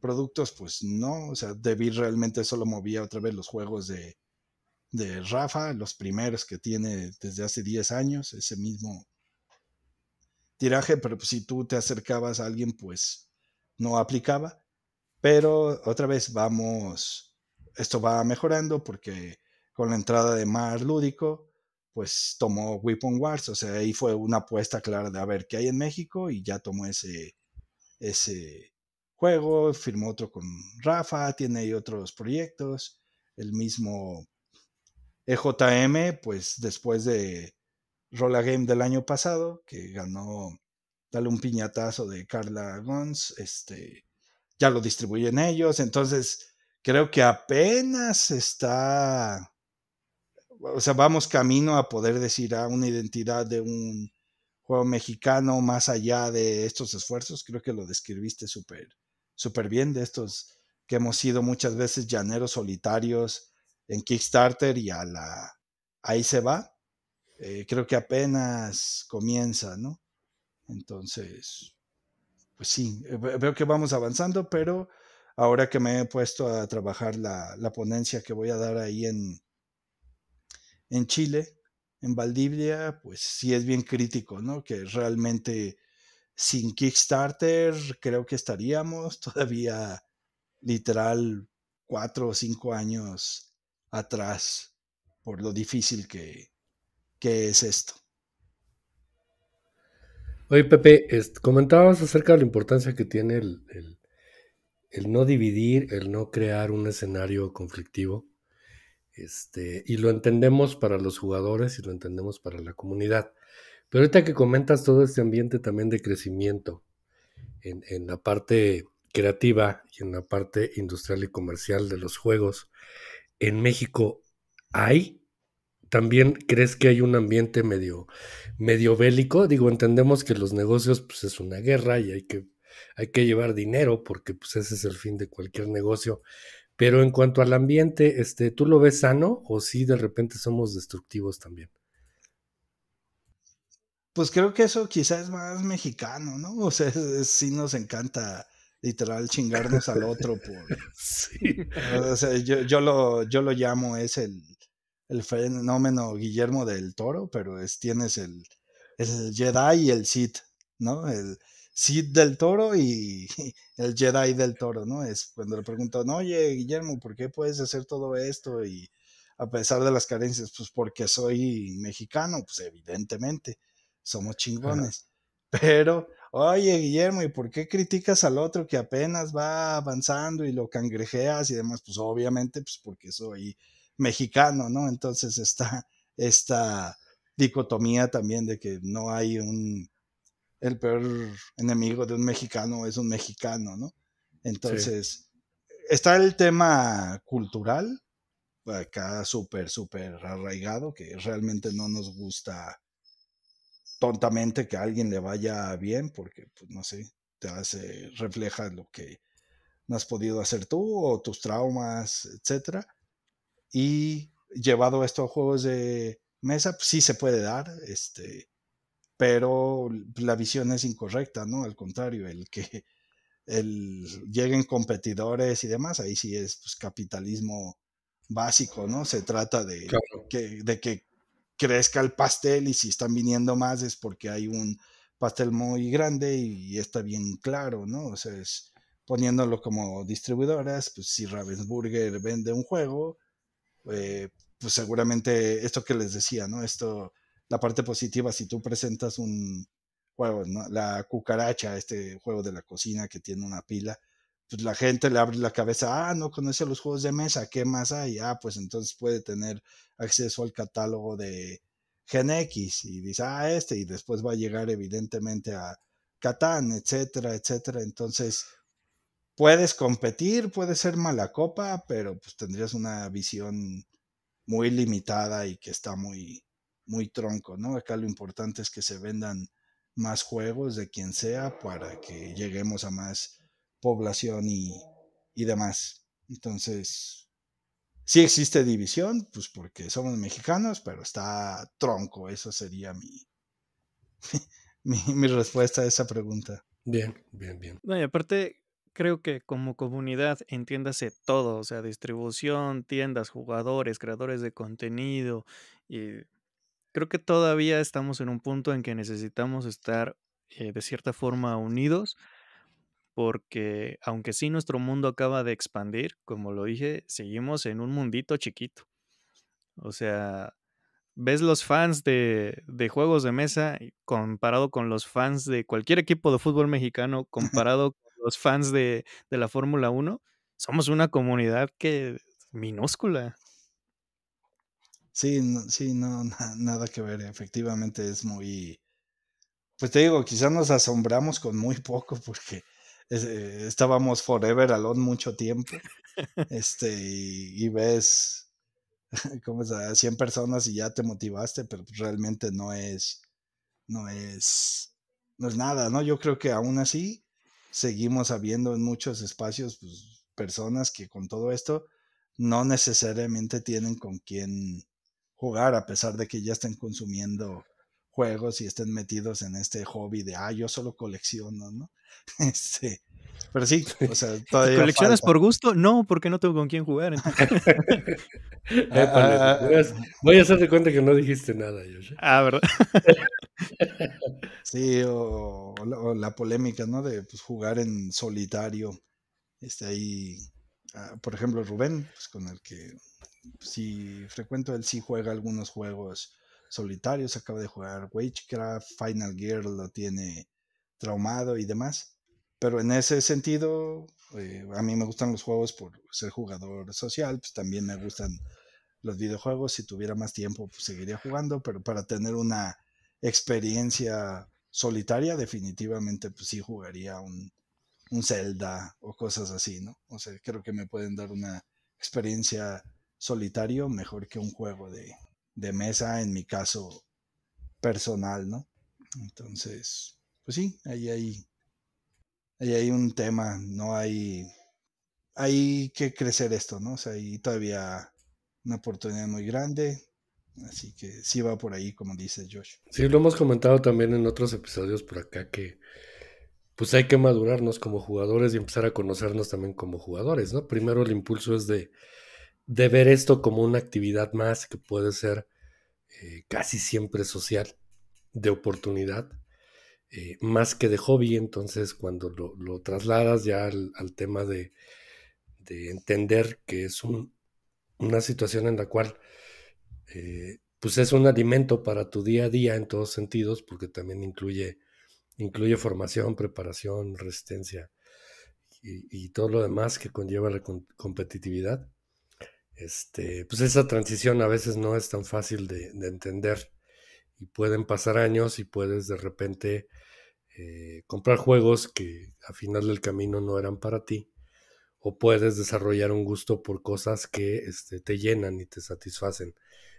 productos, pues no. O sea, David realmente solo movía otra vez los juegos de, Rafa, los primeros que tiene desde hace 10 años, ese mismo tiraje, pero pues, si tú te acercabas a alguien, pues no aplicaba. Pero otra vez vamos, esto va mejorando porque con la entrada de Mar Lúdico, pues tomó Weapon Wars, o sea, ahí fue una apuesta clara de a ver qué hay en México y ya tomó ese, ese juego, firmó otro con Rafa, tiene ahí otros proyectos, el mismo EJM, pues después de Rola Game del año pasado, que ganó Dale un piñatazo de Carla Gons, este, ya lo distribuyen ellos, entonces creo que apenas está o sea, vamos camino a poder decir a ah, una identidad de un juego mexicano más allá de estos esfuerzos. Creo que lo describiste súper súper bien de estos que hemos sido muchas veces llaneros solitarios en Kickstarter y a la ahí se va. Eh, creo que apenas comienza, ¿no? Entonces, pues sí, eh, veo que vamos avanzando, pero ahora que me he puesto a trabajar la ponencia que voy a dar ahí en, en Chile, en Valdivia, pues sí es bien crítico, ¿no? Que realmente sin Kickstarter creo que estaríamos [LAUGHS] todavía literal cuatro o cinco años atrás por lo difícil que, que es esto. Oye, Pepe, comentabas acerca de la importancia que tiene el no dividir, el no crear un escenario conflictivo. Este, y lo entendemos para los jugadores y lo entendemos para la comunidad. Pero ahorita que comentas todo este ambiente también de crecimiento en, la parte creativa y en la parte industrial y comercial de los juegos, en México hay también crees que hay un ambiente medio, medio bélico. Digo, entendemos que los negocios pues, es una guerra y hay que, hay que llevar dinero porque pues, ese es el fin de cualquier negocio. Pero en cuanto al ambiente, este, ¿tú lo ves sano o sí de repente somos destructivos también? Pues creo que eso quizás es más mexicano, ¿no? O sea, sí nos encanta literal chingarnos al otro por... [LAUGHS] Sí. Ah, o sea, yo, lo, yo lo llamo, es el, fenómeno Guillermo del Toro, pero es, tienes el, el Jedi y el Sith, ¿no? El, Sid del Toro y [LAUGHS] el Jedi del Toro, ¿no? Es cuando le preguntan, oye, Guillermo, ¿por qué puedes hacer todo esto? Y a pesar de las carencias, pues porque soy mexicano, pues evidentemente, somos chingones. [LAUGHS] Pero, oye, Guillermo, ¿y por qué criticas al otro que apenas va avanzando y lo cangrejeas y demás? Pues obviamente, pues porque soy mexicano, ¿no? Entonces está esta dicotomía también de que no hay un el peor enemigo de un mexicano es un mexicano, ¿no? Entonces, está el tema cultural, acá súper, súper arraigado, que realmente no nos gusta tontamente que a alguien le vaya bien, porque, pues, no sé, te hace, refleja lo que no has podido hacer tú o tus traumas, etc. Y llevado esto a juegos de mesa, pues, sí se puede dar, este, pero la visión es incorrecta, ¿no? Al contrario, el que el, lleguen competidores y demás, ahí sí es pues, capitalismo básico, ¿no? Se trata de, que, de que crezca el pastel y si están viniendo más es porque hay un pastel muy grande y, está bien claro, ¿no? O sea, es poniéndolo como distribuidoras, pues si Ravensburger vende un juego, eh, pues seguramente esto que les decía, ¿no? Esto la parte positiva, si tú presentas un juego, la cucaracha, este juego de la cocina que tiene una pila, pues la gente le abre la cabeza, ah, no conoce los juegos de mesa, ¿qué más hay? Ah, pues entonces puede tener acceso al catálogo de Gen X y dice, ah, este, y después va a llegar evidentemente a Catán, etcétera, etcétera. Entonces, puedes competir, puede ser mala copa, pero pues tendrías una visión muy limitada y que está muy, muy tronco, ¿no? Acá lo importante es que se vendan más juegos de quien sea para que lleguemos a más población y, demás. Entonces, sí existe división, pues porque somos mexicanos, pero está tronco. Esa sería mi, [LAUGHS] mi, mi respuesta a esa pregunta. Bien, bien, bien. No, y aparte, creo que como comunidad entiéndase todo, o sea, distribución, tiendas, jugadores, creadores de contenido y creo que todavía estamos en un punto en que necesitamos estar eh, de cierta forma unidos, porque aunque sí nuestro mundo acaba de expandir, como lo dije, seguimos en un mundito chiquito. O sea, ves los fans de, juegos de mesa comparado con los fans de cualquier equipo de fútbol mexicano, [LAUGHS] comparado con los fans de, de la Fórmula 1, somos una comunidad que minúscula. Sí, no, sí, [LAUGHS] no, nada que ver. Efectivamente es muy. Pues te digo, quizás nos asombramos con muy poco porque eh, estábamos forever alone mucho tiempo. este, y, ves [LAUGHS] cómo a 100 personas y ya te motivaste, pero pues realmente no es. No es. No es nada, ¿no? Yo creo que aún así seguimos habiendo en muchos espacios pues, personas que con todo esto no necesariamente tienen con quién jugar a pesar de que ya estén consumiendo juegos y estén metidos en este hobby de, ah, yo solo colecciono, ¿no? [LAUGHS] Este, pero sí, o sea, todavía ¿Coleccionas por gusto? No, porque no tengo con quién jugar. [LAUGHS] Ah, ah, ah, voy a hacerte cuenta que no dijiste nada, Yoshi. Ah, ¿verdad? [LAUGHS] sí, o, la polémica, ¿no? De pues, jugar en solitario. Este ahí, por ejemplo, Rubén, pues, con el que si frecuento él sí juega algunos juegos solitarios, acaba de jugar Witchcraft, Final Gear lo tiene traumado y demás. Pero en ese sentido, eh, a mí me gustan los juegos por ser jugador social, pues también me gustan los videojuegos, si tuviera más tiempo pues seguiría jugando, pero para tener una experiencia solitaria definitivamente pues sí jugaría un, un Zelda o cosas así, ¿no? O sea, creo que me pueden dar una experiencia solitario mejor que un juego de, de mesa, en mi caso personal, ¿no? Entonces, pues sí, ahí hay, ahí hay un tema, no hay, hay que crecer esto, ¿no? O sea, hay todavía una oportunidad muy grande, así que sí va por ahí, como dice Josh. Sí, lo hemos comentado también en otros episodios por acá que pues hay que madurarnos como jugadores y empezar a conocernos también como jugadores, ¿no? Primero el impulso es de de ver esto como una actividad más que puede ser eh, casi siempre social, de oportunidad, eh, más que de hobby. Entonces, cuando lo, trasladas ya al, tema de, entender que es una situación en la cual, eh, pues es un alimento para tu día a día en todos sentidos, porque también incluye, incluye formación, preparación, resistencia y, todo lo demás que conlleva la competitividad este, pues esa transición a veces no es tan fácil de, entender y pueden pasar años y puedes de repente eh, comprar juegos que al final del camino no eran para ti o puedes desarrollar un gusto por cosas que este, te llenan y te satisfacen.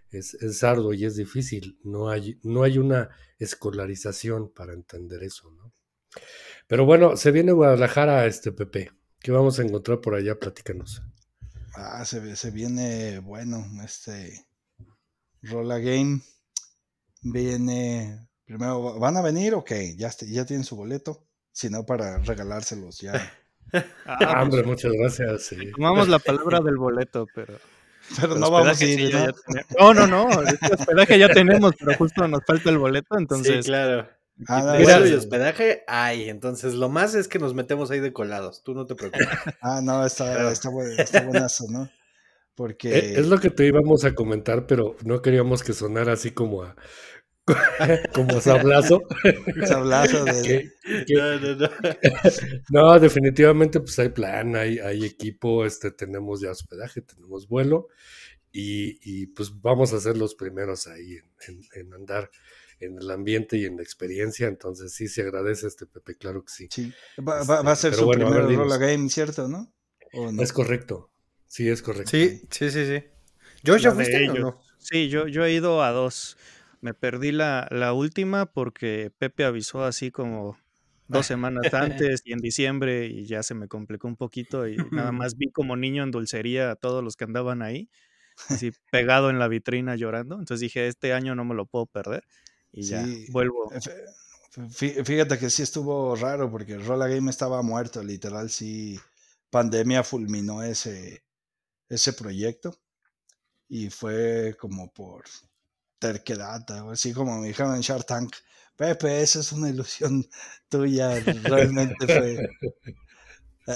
Es, arduo y es difícil, no hay, no hay una escolarización para entender eso, ¿no? Pero bueno, se viene Guadalajara este Pepe. ¿Qué vamos a encontrar por allá? Platícanos. Ah, se, se viene, bueno, este Rola Game. Viene, primero, ¿van a venir o okay, Ya, este, ya tienen su boleto, Si no, para regalárselos ya. [LAUGHS] Ah, ah, hombre, pues. muchas gracias. Sí. Tomamos la palabra del boleto, pero... [LAUGHS] Pero, no vamos a ir. ¿no? no, no, no. que ya tenemos, pero justo nos falta el boleto, entonces. Sí, claro. Ah, hospedaje ay entonces lo más es que nos metemos ahí de colados, tú no te preocupes. [LAUGHS] Ah, no, está, está, buenazo, ¿no? Porque... Eh, es, lo que te íbamos a comentar, pero no queríamos que sonara así como a... como sablazo. sablazo No, definitivamente pues hay plan, hay, equipo, este, tenemos ya hospedaje, tenemos vuelo y, pues vamos a ser los primeros ahí en, en andar en el ambiente y en la experiencia. Entonces sí se agradece este Pepe, claro que sí. va, a este, ser su primer Rola Game, ¿cierto? ¿no? Es correcto, sí, es correcto. Sí, sí, sí, sí. ¿Yo ya fuiste Sí, yo, he ido a dos. Me perdí la, la última porque Pepe avisó así como dos ah. semanas [LAUGHS] antes y en diciembre y ya se me complicó un poquito y nada más vi como niño en dulcería a todos los que andaban ahí, así pegado en la vitrina llorando. Entonces dije, este año no me lo puedo perder ya, vuelvo. Eh, fíjate que sí estuvo raro porque Rolla Game estaba muerto, literal, sí. Pandemia fulminó ese, ese proyecto y fue como por terquedad, así como me dijeron en Shark Tank, Pepe, esa es una ilusión [LAUGHS] tuya, realmente fue...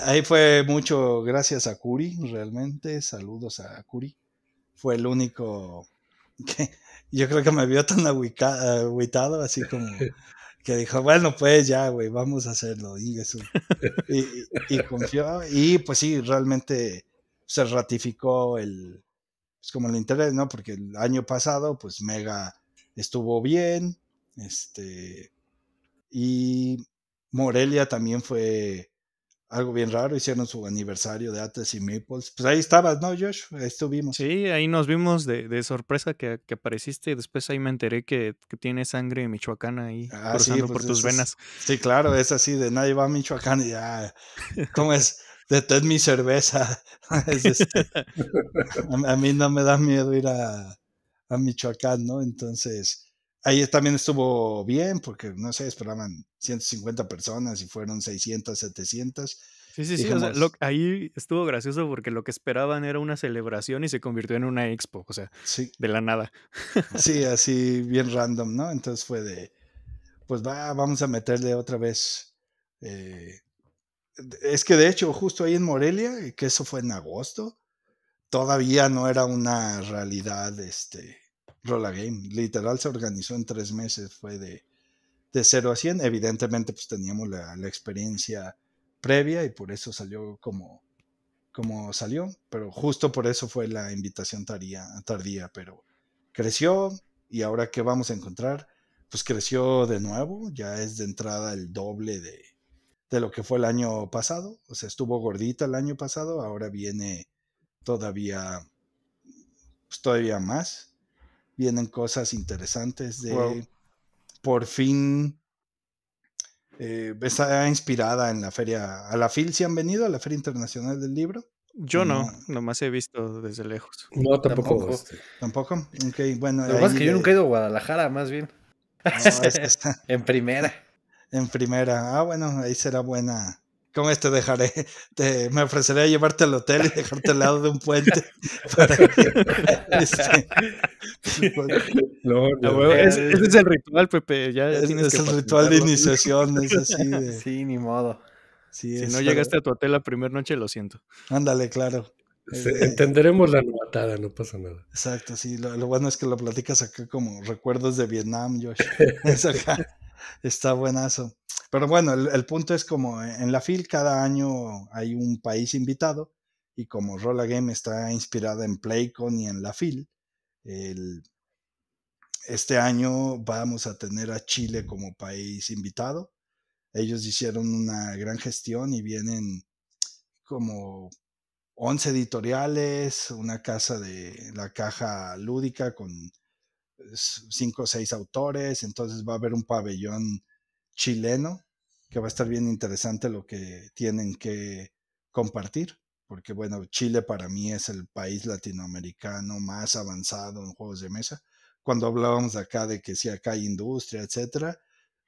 Ahí fue mucho gracias a Curi, realmente, saludos a Curi. Fue el único [LAUGHS] que yo creo que me vio tan aguitado, así como que dijo, bueno, pues ya, güey, vamos a hacerlo. Y, y, confió. Y pues sí, realmente se ratificó el, pues como el interés, ¿no? Porque el año pasado, pues Mega estuvo bien, este, y Morelia también fue algo bien raro, hicieron su aniversario de Ates y Maples. Pues ahí estabas, ¿no, Josh? Ahí estuvimos. Sí, ahí nos vimos de, de sorpresa que, apareciste y después ahí me enteré que, que tiene sangre michoacana ahí ah, pues, por tus venas. sí, claro, es así de nadie va a Michoacán y ya, ah, ¿cómo es? Detén mi cerveza. [LAUGHS] Este, [LAUGHS] a, a, mí no me da miedo ir a, a Michoacán, ¿no? Entonces Ahí también estuvo bien, porque no sé, esperaban 150 personas y fueron 600, 700. Sí, sí, sí. ahí estuvo gracioso porque lo que esperaban era una celebración y se convirtió en una expo, o sea, de la nada. Sí, [LAUGHS] así bien random, ¿no? Entonces fue de, pues va, vamos a meterle otra vez. Eh, es que de hecho, justo ahí en Morelia, que eso fue en agosto, todavía no era una realidad, este, la Game. Literal se organizó en tres meses, fue de, de 0 a 100. Evidentemente, pues teníamos la, experiencia previa y por eso salió como, como salió, pero justo por eso fue la invitación tardía, tardía, pero creció y ahora que vamos a encontrar, pues creció de nuevo, ya es de entrada el doble de, de lo que fue el año pasado, o sea, estuvo gordita el año pasado, ahora viene todavía, pues, todavía más, vienen cosas interesantes de por fin eh, está inspirada en la feria. ¿A la FIL si han venido? ¿A la Feria Internacional del Libro? Yo no, nomás he visto desde lejos. No, tampoco. Tampoco. Este. bueno. Lo más que yo nunca he ido a Guadalajara, más bien. [LAUGHS] en primera. En primera. Ah, bueno, ahí será buena con este dejaré, me ofreceré a llevarte al hotel y dejarte al lado de un puente. no, ese es el ritual, Pepe. Ya es, es el ritual de iniciación, es así. [LAUGHS] sí, ni modo. si no llegaste a tu hotel la primera noche, lo siento. Ándale, claro. Este, entenderemos la novatada, no pasa nada. Exacto, sí. Lo, bueno es que lo platicas acá como recuerdos de Vietnam, Josh. [LAUGHS] Es acá está buenazo. Pero bueno, el, punto es como en la FIL cada año hay un país invitado y como Rolla Game está inspirada en Playcon y en la FIL, el, este año vamos a tener a Chile como país invitado. Ellos hicieron una gran gestión y vienen como 11 editoriales, una casa de la caja lúdica con cinco o seis autores, entonces va a haber un pabellón chileno que va a estar bien interesante lo que tienen que compartir, porque bueno, Chile para mí es el país latinoamericano más avanzado en juegos de mesa. Cuando hablábamos acá de que si acá hay industria, etcétera,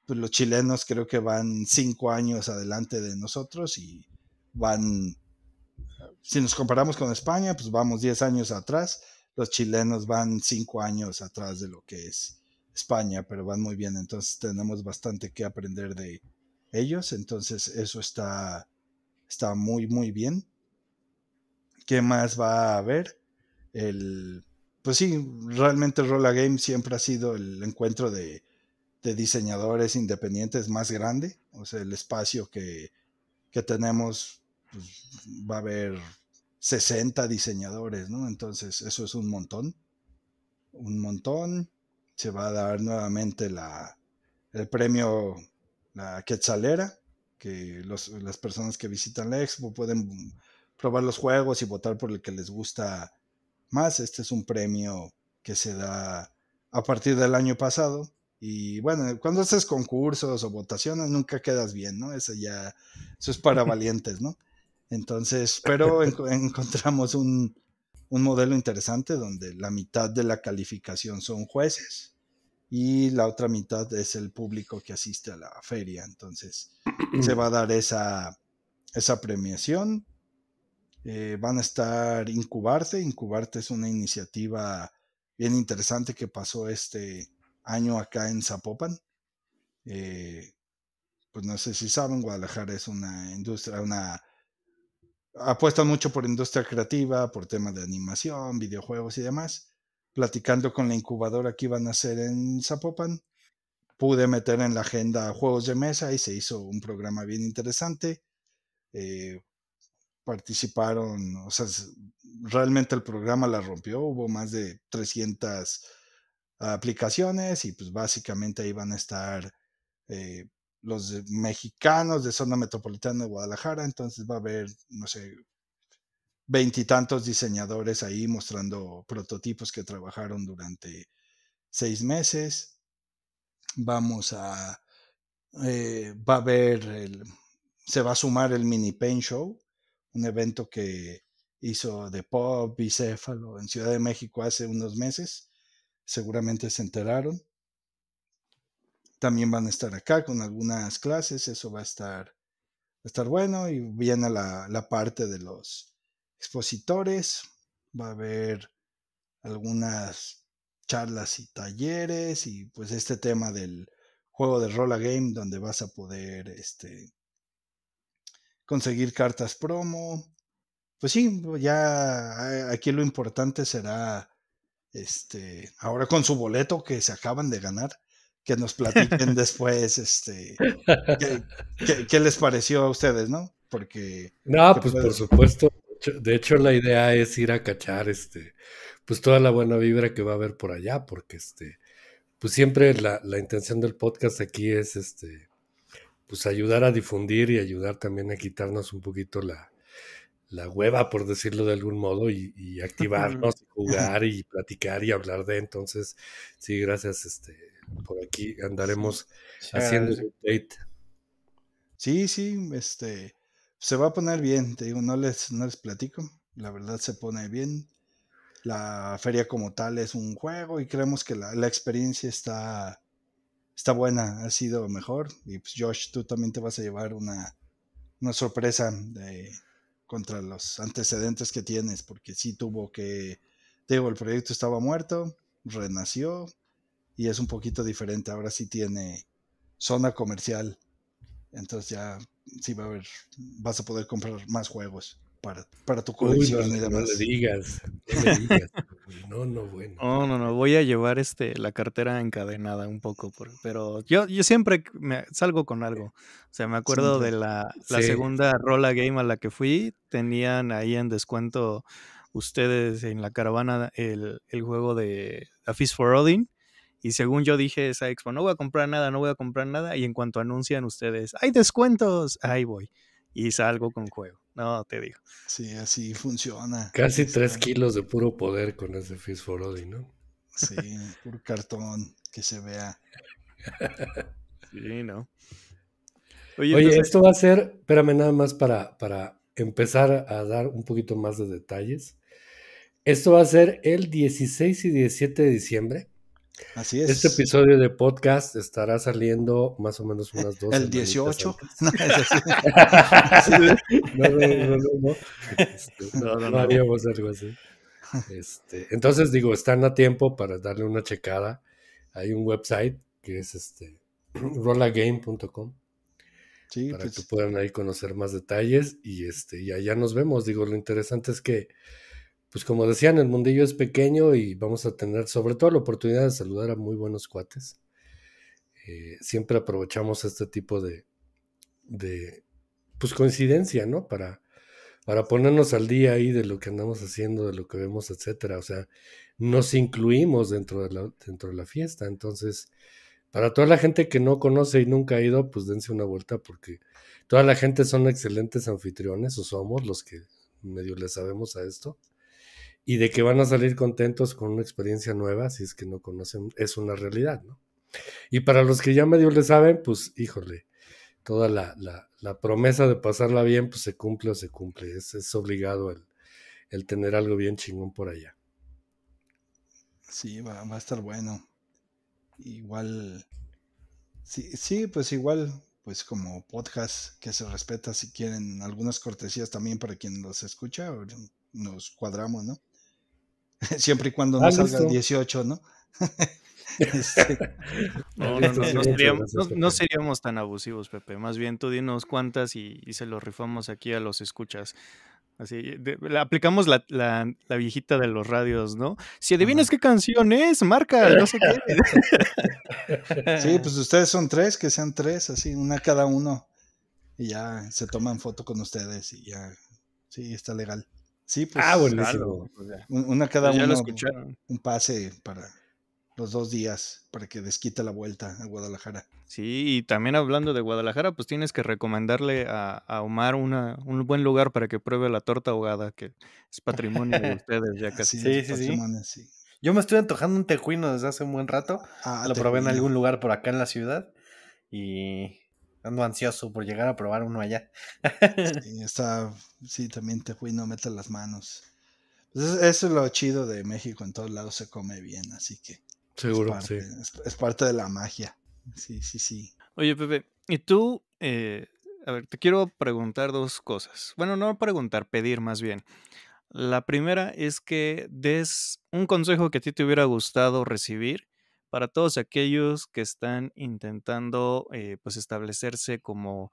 pues los chilenos creo que van cinco años adelante de nosotros y van, si nos comparamos con España, pues vamos diez años atrás los chilenos van cinco años atrás de lo que es España, pero van muy bien, entonces tenemos bastante que aprender de ellos, entonces eso está, está muy, muy bien. ¿Qué más va a haber? El, pues sí, realmente Rolla Game siempre ha sido el encuentro de, diseñadores independientes más grande, o sea, el espacio que, tenemos pues, va a haber 60 diseñadores, ¿no? Entonces, eso es un montón. Un montón. Se va a dar nuevamente la, el premio, la Quetzalera, que las personas que visitan la expo pueden probar los juegos y votar por el que les gusta más. Este es un premio que se da a partir del año pasado. Y bueno, cuando haces concursos o votaciones nunca quedas bien, ¿no? Eso ya, eso es para [LAUGHS] valientes, ¿no? Entonces, [LAUGHS] pero encontramos un, modelo interesante donde la mitad de la calificación son jueces y la otra mitad es el público que asiste a la feria. Entonces, se va a dar esa, esa premiación. Eh, van a estar Incubarte. Incubarte es una iniciativa bien interesante que pasó este año acá en Zapopan. Eh, pues no sé si saben, Guadalajara es una industria, una apuestan mucho por industria creativa, por temas de animación, videojuegos y demás. Platicando con la incubadora que iban a hacer en Zapopan, pude meter en la agenda juegos de mesa y se hizo un programa bien interesante. Eh, participaron, o sea, realmente el programa la rompió, hubo más de 300 aplicaciones y pues básicamente ahí van a estar eh, los mexicanos de zona metropolitana de Guadalajara, entonces va a haber, no sé, veintitantos diseñadores ahí mostrando prototipos que trabajaron durante seis meses. Vamos a, eh, va a haber, se va a sumar el mini paint show, un evento que hizo de pop Céfalo en Ciudad de México hace unos meses. Seguramente se enteraron. También van a estar acá con algunas clases, eso va a estar, a estar bueno. Y viene la, la parte de los expositores, va a haber algunas charlas y talleres y pues este tema del juego de Rola Game donde vas a poder este, conseguir cartas promo. Pues sí, ya aquí lo importante será este ahora con su boleto que se acaban de ganar que nos platiquen [LAUGHS] después, este, qué, les pareció a ustedes, ¿no? Porque... No, pues por supuesto. De hecho, la idea es ir a cachar, este, pues toda la buena vibra que va a haber por allá, porque, este, pues siempre la, la intención del podcast aquí es, este, pues ayudar a difundir y ayudar también a quitarnos un poquito la, la hueva, por decirlo de algún modo, y, [LAUGHS] activarnos, y jugar y platicar y hablar de. Entonces, sí, gracias, este, por aquí andaremos haciendo ese update. Sí, sí, este se va a poner bien, te digo, no les, no les platico. La verdad se pone bien. La feria como tal es un juego y creemos que la, experiencia está, está buena, ha sido mejor. Y pues, Josh, tú también te vas a llevar una, sorpresa contra los antecedentes que tienes, porque sí tuvo que, te digo, el proyecto estaba muerto, renació, y es un poquito diferente. Ahora sí tiene zona comercial. Entonces ya sí va a haber, vas a poder comprar más juegos para, para tu colección no, No le digas, no [LAUGHS] No, no, bueno. No, no, no, voy a llevar este, la cartera encadenada un poco, pero yo, yo siempre salgo con algo. O sea, me acuerdo de la, segunda Rola Game a la que fui, tenían ahí en descuento ustedes en la caravana el, el juego de A Feast for Odin y según yo dije esa expo, no voy a comprar nada, no voy a comprar nada. Y en cuanto anuncian ustedes, hay descuentos, ahí voy. Y salgo con juego. No, te digo. Sí, así funciona. Casi este tres kilos de puro poder con ese Fizz for Odin, ¿no? Sí, puro cartón que se vea. [LAUGHS] sí, ¿no? Oye, esto va a ser, espérame nada más para, para empezar a dar un poquito más de detalles. Esto va a ser el 16 y 17 de diciembre. Así es. Este episodio de podcast estará saliendo más o menos unas dos. El 18. No, no, no, no, no, haríamos algo así. Este, entonces digo, están a tiempo para darle una checada. Hay un website que es este [CLEARS THROAT] rolagame.com. Sí, para que pues. que puedan ahí conocer más detalles y este y allá nos vemos. Digo, lo interesante es que pues como decían, el mundillo es pequeño y vamos a tener sobre todo la oportunidad de saludar a muy buenos cuates. Eh, siempre aprovechamos este tipo de, de pues coincidencia, ¿no? Para, para ponernos al día ahí de lo que andamos haciendo, de lo que vemos, etcétera. O sea, nos incluimos dentro de la, dentro de la fiesta. Entonces, para toda la gente que no conoce y nunca ha ido, pues dense una vuelta porque toda la gente son excelentes anfitriones, o somos los que medio le sabemos a esto y de que van a salir contentos con una experiencia nueva, si es que no conocen, es una realidad, ¿no? Y para los que ya medio le saben, pues híjole, toda la, la, promesa de pasarla bien, pues se cumple o se cumple, es, es obligado el, el, tener algo bien chingón por allá. Sí, va, va a estar bueno. Igual, sí, sí, pues igual, pues como podcast que se respeta, si quieren algunas cortesías también para quien los escucha, nos cuadramos, ¿no? [LAUGHS] siempre y cuando no ah, salga 18, [LAUGHS] este, ¿no? no, seríamos, tan abusivos, Pepe. Más bien tú dinos cuántas y, se los rifamos aquí a los escuchas. Así, aplicamos la, viejita de los radios, ¿no? Si adivinas qué canción es, marca, no sí, pues ustedes son tres, que sean tres, así, una cada uno. Y ya se toman foto con ustedes y ya, sí, está legal. Sí, pues. Ah, buenísimo. Una cada pues uno. un pase para los dos días para que desquite la vuelta a Guadalajara. Sí, y también hablando de Guadalajara, pues tienes que recomendarle a, Omar un buen lugar para que pruebe la torta ahogada, que es patrimonio de [LAUGHS] ustedes ya casi. Sí, sí, sí, Yo me estoy antojando un tejuino desde hace un buen rato. Ah, lo probé en algún lugar por acá en la ciudad y Ando ansioso por llegar a probar uno allá. sí, [LAUGHS] está, sí, también te fui, no metas las manos. Pues eso es lo chido de México, en todos lados se come bien, así que. Seguro, sí. Es, parte de la magia. Sí, sí, sí. Oye, Pepe, ¿y tú? Eh, a ver, te quiero preguntar dos cosas. Bueno, no preguntar, pedir más bien. La primera es que des un consejo que a ti te hubiera gustado recibir para todos aquellos que están intentando eh, pues establecerse como,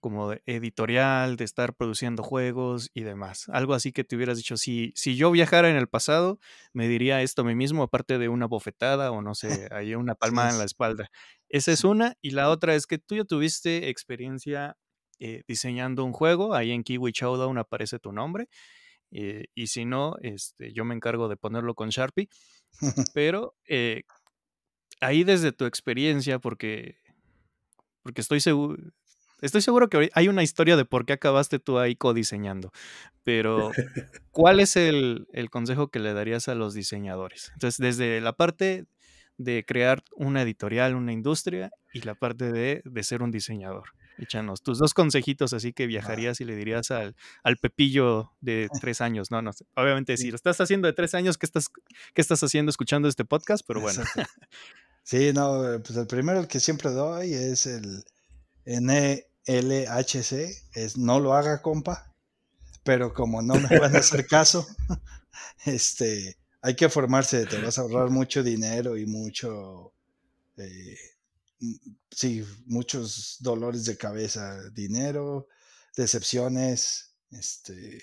como editorial, de estar produciendo juegos y demás. Algo así que te hubieras dicho, si, si yo viajara en el pasado, me diría esto a mí mismo, aparte de una bofetada o no sé, hay una [LAUGHS] palmada en la espalda. Esa es una. Y la otra es que tú ya tuviste experiencia eh, diseñando un juego, ahí en Kiwi Showdown aparece tu nombre. Eh, y si no, este, yo me encargo de ponerlo con Sharpie. Pero eh, ahí desde tu experiencia, porque, porque estoy seguro, estoy seguro que hay una historia de por qué acabaste tú ahí codiseñando, pero ¿cuál es el, consejo que le darías a los diseñadores? Entonces, desde la parte de crear una editorial, una industria y la parte de ser un diseñador. Échanos tus dos consejitos así que ah. viajarías y le dirías al, al Pepillo de [LAUGHS] tres años, ¿no? no obviamente, si lo estás haciendo de tres años, ¿qué estás, qué estás haciendo escuchando este podcast? Pero bueno. [LAUGHS] Sí, no, eh, pues el primero que siempre doy es el NLHC, es no lo haga, compa, pero como no me van a hacer caso, [LAUGHS] este, hay que formarse, te vas a ahorrar mucho dinero y mucho... Eh, sí, muchos dolores de cabeza, dinero, decepciones, este,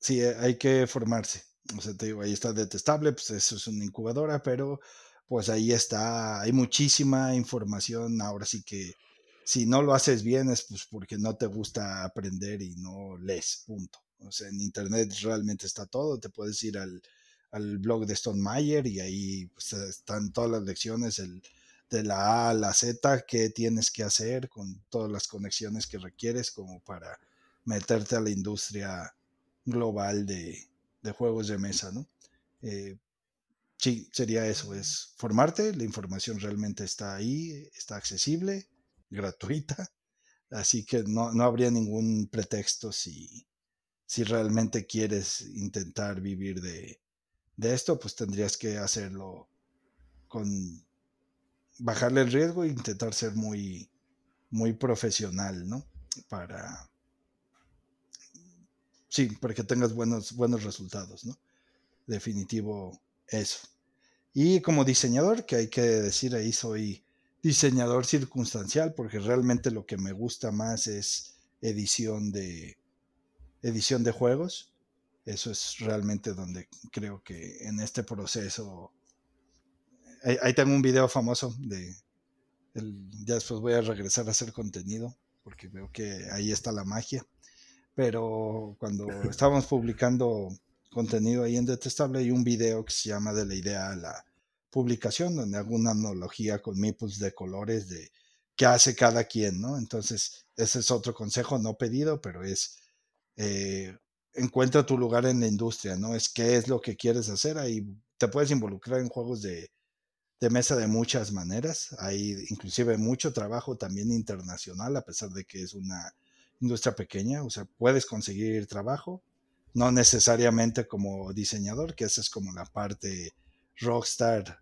sí, eh, hay que formarse. O sea, te digo, ahí está detestable, pues eso es una incubadora, pero pues ahí está, hay muchísima información, ahora sí que si no lo haces bien es pues porque no te gusta aprender y no lees, punto. O sea, en internet realmente está todo, te puedes ir al, al blog de Stone Mayer y ahí pues, están todas las lecciones, el, de la A a la Z, qué tienes que hacer con todas las conexiones que requieres como para meterte a la industria global de, juegos de mesa, ¿no? Eh, sí, sería eso, es formarte, la información realmente está ahí, está accesible, [LAUGHS] gratuita, así que no, habría ningún pretexto si, realmente quieres intentar vivir de esto, pues tendrías que hacerlo con bajarle el riesgo e intentar ser muy, muy profesional, ¿no? Para. Sí, para que tengas buenos, buenos resultados, ¿no? Definitivo eso. Y como diseñador, que hay que decir ahí soy diseñador circunstancial, porque realmente lo que me gusta más es edición de edición de juegos. Eso es realmente donde creo que en este proceso ahí, tengo un video famoso de... ya después voy a regresar a hacer contenido porque veo que ahí está la magia. Pero cuando [LAUGHS] estábamos publicando contenido ahí en Detestable, hay un video que se llama De la idea a la publicación, donde hago una analogía con meeples de colores de qué hace cada quien, ¿no? Entonces, ese es otro consejo no pedido, pero es eh, encuentra tu lugar en la industria, ¿no? Es qué es lo que quieres hacer. Ahí te puedes involucrar en juegos de de mesa de muchas maneras. Hay inclusive mucho trabajo también internacional, a pesar de que es una industria pequeña. O sea, puedes conseguir trabajo, no necesariamente como diseñador, que esa es como la parte rockstar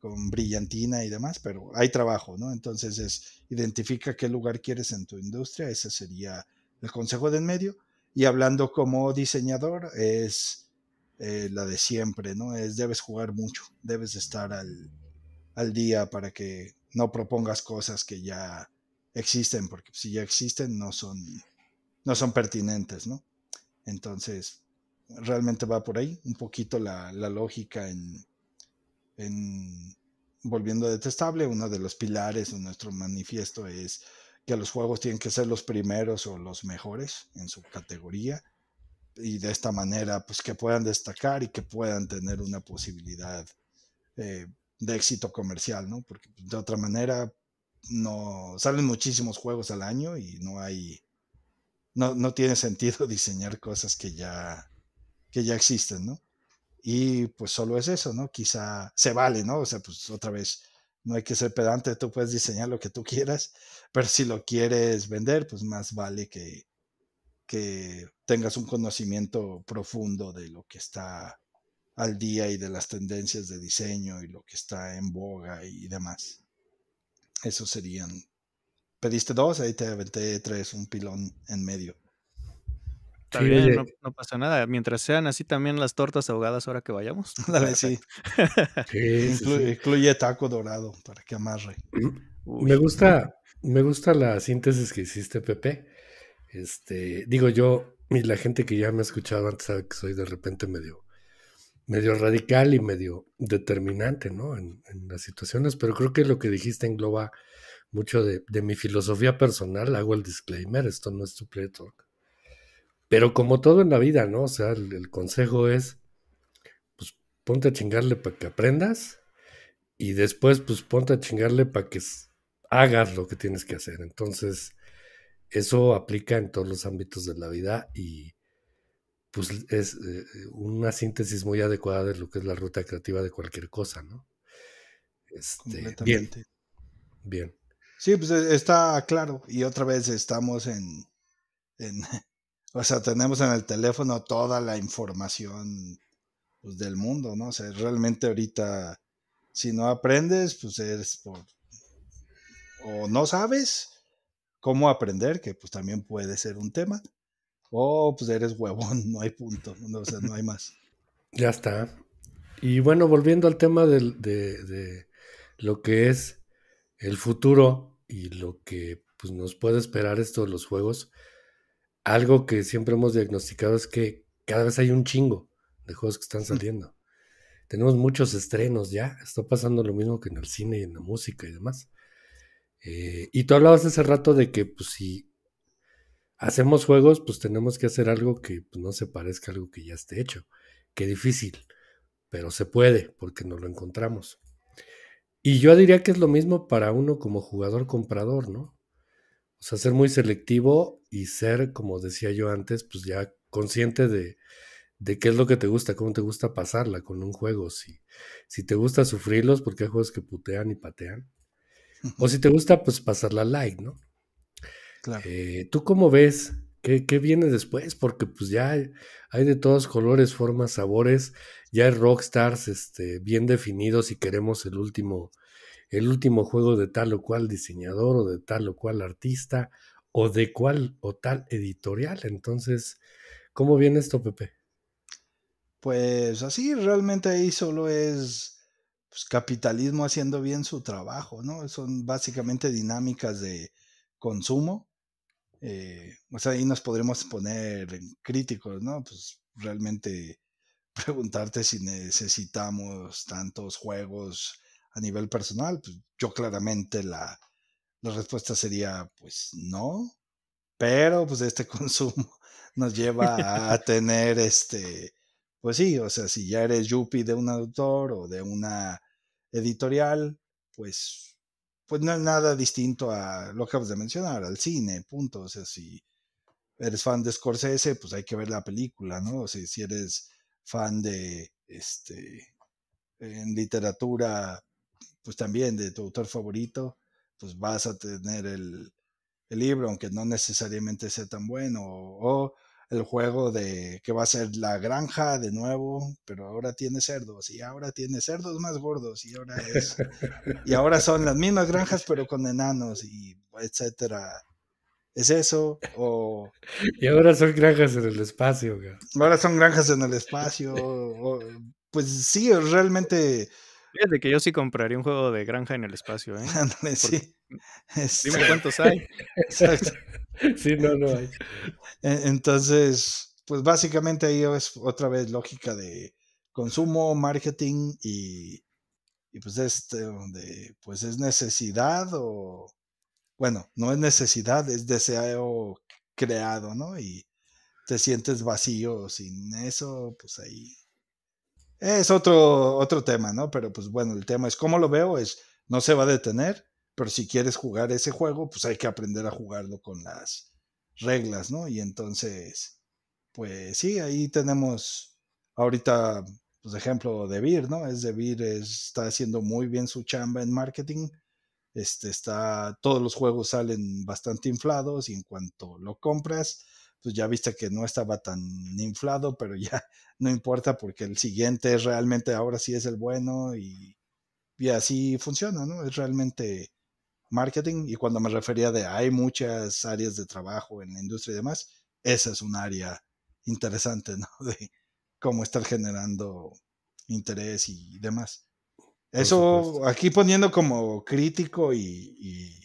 con brillantina y demás, pero hay trabajo, ¿no? Entonces es, identifica qué lugar quieres en tu industria, ese sería el consejo de en medio. Y hablando como diseñador es eh, la de siempre, ¿no? Es debes jugar mucho, debes estar al, al día para que no propongas cosas que ya existen, porque si ya existen no son, no son pertinentes, ¿no? Entonces, realmente va por ahí un poquito la, la lógica en, en volviendo detestable. Uno de los pilares de nuestro manifiesto es que los juegos tienen que ser los primeros o los mejores en su categoría y de esta manera pues que puedan destacar y que puedan tener una posibilidad eh, de éxito comercial, ¿no? Porque pues, de otra manera no salen muchísimos juegos al año y no hay no, tiene sentido [LAUGHS] diseñar cosas que ya que ya existen, ¿no? Y pues solo es eso, ¿no? Quizá se vale, ¿no? O sea, pues otra vez no hay que ser pedante, tú puedes diseñar lo que tú quieras, [LAUGHS] pero si lo quieres vender, pues más vale que que tengas un conocimiento profundo de lo que está al día y de las tendencias de diseño y lo que está en boga y demás. eso serían. Pediste dos, ahí te aventé tres, un pilón en medio. Está no, pasa nada. Mientras sean así también las tortas ahogadas ahora que vayamos. [LAUGHS] [LAUGHS] sí. Incluye taco dorado para que amarre. me gusta, me gusta la síntesis que hiciste, Pepe. Este, digo yo, y la gente que ya me ha escuchado antes sabe que soy de repente medio medio radical y medio determinante, ¿no? En, las situaciones, pero creo que lo que dijiste engloba mucho de, mi filosofía personal, hago el disclaimer, esto no es tu play talk. Pero como todo en la vida, ¿no? O sea, el, el consejo es, pues ponte a chingarle para que aprendas y después, pues ponte a chingarle para que hagas lo que tienes que hacer. Entonces, eso aplica en todos los ámbitos de la vida y pues es eh, eh, una síntesis muy adecuada de lo que es la ruta creativa de cualquier cosa, ¿no? Este, bien. Sí, pues eh, está claro. Y otra vez estamos en, [LAUGHS] o sea, tenemos en el teléfono toda la información pues, del mundo, ¿no? O sea, realmente ahorita, si no aprendes, pues eres por, o no sabes cómo aprender, que pues también puede ser un tema, oh, pues eres huevón, [LAUGHS] no hay punto, no, o sea, no hay más. Ya está. Y bueno, volviendo al tema de, lo que es el futuro y lo que pues, nos puede esperar esto de los juegos, algo que siempre hemos diagnosticado es que cada vez hay un chingo de juegos que están saliendo. Tenemos muchos estrenos ya, está pasando lo mismo que en el cine y en la música y demás. Eh, y tú hablabas hace rato de que pues, si hacemos juegos, pues tenemos que hacer algo que pues, no se parezca a algo que ya esté hecho. Qué difícil, pero se puede porque no lo encontramos. Y yo diría que es lo mismo para uno como jugador comprador, ¿no? O sea, ser muy selectivo y ser, como decía yo antes, pues ya consciente de, de qué es lo que te gusta, cómo te gusta pasarla con un juego. Si, si te gusta sufrirlos, porque hay juegos que putean y patean. O si te gusta, pues pasarla like, ¿no? Eh, ¿Tú cómo ves? ¿Qué, viene después? Porque pues ya hay, de todos colores, formas, sabores. Ya hay rockstars este, bien definidos si queremos el último, el último juego de tal o cual diseñador o de tal o cual artista o de cual o tal editorial. Entonces, ¿cómo viene esto, Pepe? Pues así, realmente ahí solo es pues, capitalismo haciendo bien su trabajo, ¿no? Son básicamente dinámicas de consumo eh, o sea, ahí nos podremos poner críticos, ¿no? Pues realmente [LAUGHS] preguntarte si necesitamos tantos juegos a nivel personal, pues, yo claramente la, la respuesta sería pues no, pero pues este [LAUGHS] consumo nos lleva a tener este, pues sí, o sea, si ya eres yuppie de un autor o de una editorial, pues pues no es nada distinto a lo que acabas de mencionar, al cine, punto. O sea, si eres fan de Scorsese, pues hay que ver la película, ¿no? O sea, si eres fan de, este, en literatura, pues también de tu autor favorito, pues vas a tener el, el libro, aunque no necesariamente sea tan bueno, o el juego de que va a ser la granja de nuevo, pero ahora tiene cerdos y ahora tiene cerdos más gordos y ahora es y ahora son las mismas granjas pero con enanos y etcétera. ¿Es eso? O, [LAUGHS] y ahora son granjas en el espacio. Ahora son granjas en el espacio. pues sí, realmente Fíjate que yo sí compraría un juego de granja en el espacio, ¿eh? sí. Este dime cuántos hay. [LAUGHS] Exacto. [LAUGHS] Sí, no, no hay. Entonces, pues básicamente ahí es otra vez lógica de consumo, marketing y, pues este donde pues es necesidad o bueno, no es necesidad, es deseo creado, ¿no? Y te sientes vacío sin eso, pues ahí es otro, otro tema, ¿no? Pero pues bueno, el tema es cómo lo veo, es no se va a detener, pero si quieres jugar ese juego, pues hay que aprender a jugarlo con las reglas, ¿no? Y entonces, pues sí, ahí tenemos ahorita, pues ejemplo, de Vir, ¿no? Es de es, está haciendo muy bien su chamba en marketing. Este está, todos los juegos salen bastante inflados y en cuanto lo compras, pues ya viste que no estaba tan inflado, pero ya [LAUGHS] no importa porque el siguiente es realmente ahora sí es el bueno y, así funciona, ¿no? Es realmente marketing y cuando me refería de hay muchas áreas de trabajo en la industria y demás, esa es un área interesante, [LAUGHS] ¿no? De cómo estar generando interés y demás. Eso aquí poniendo como crítico y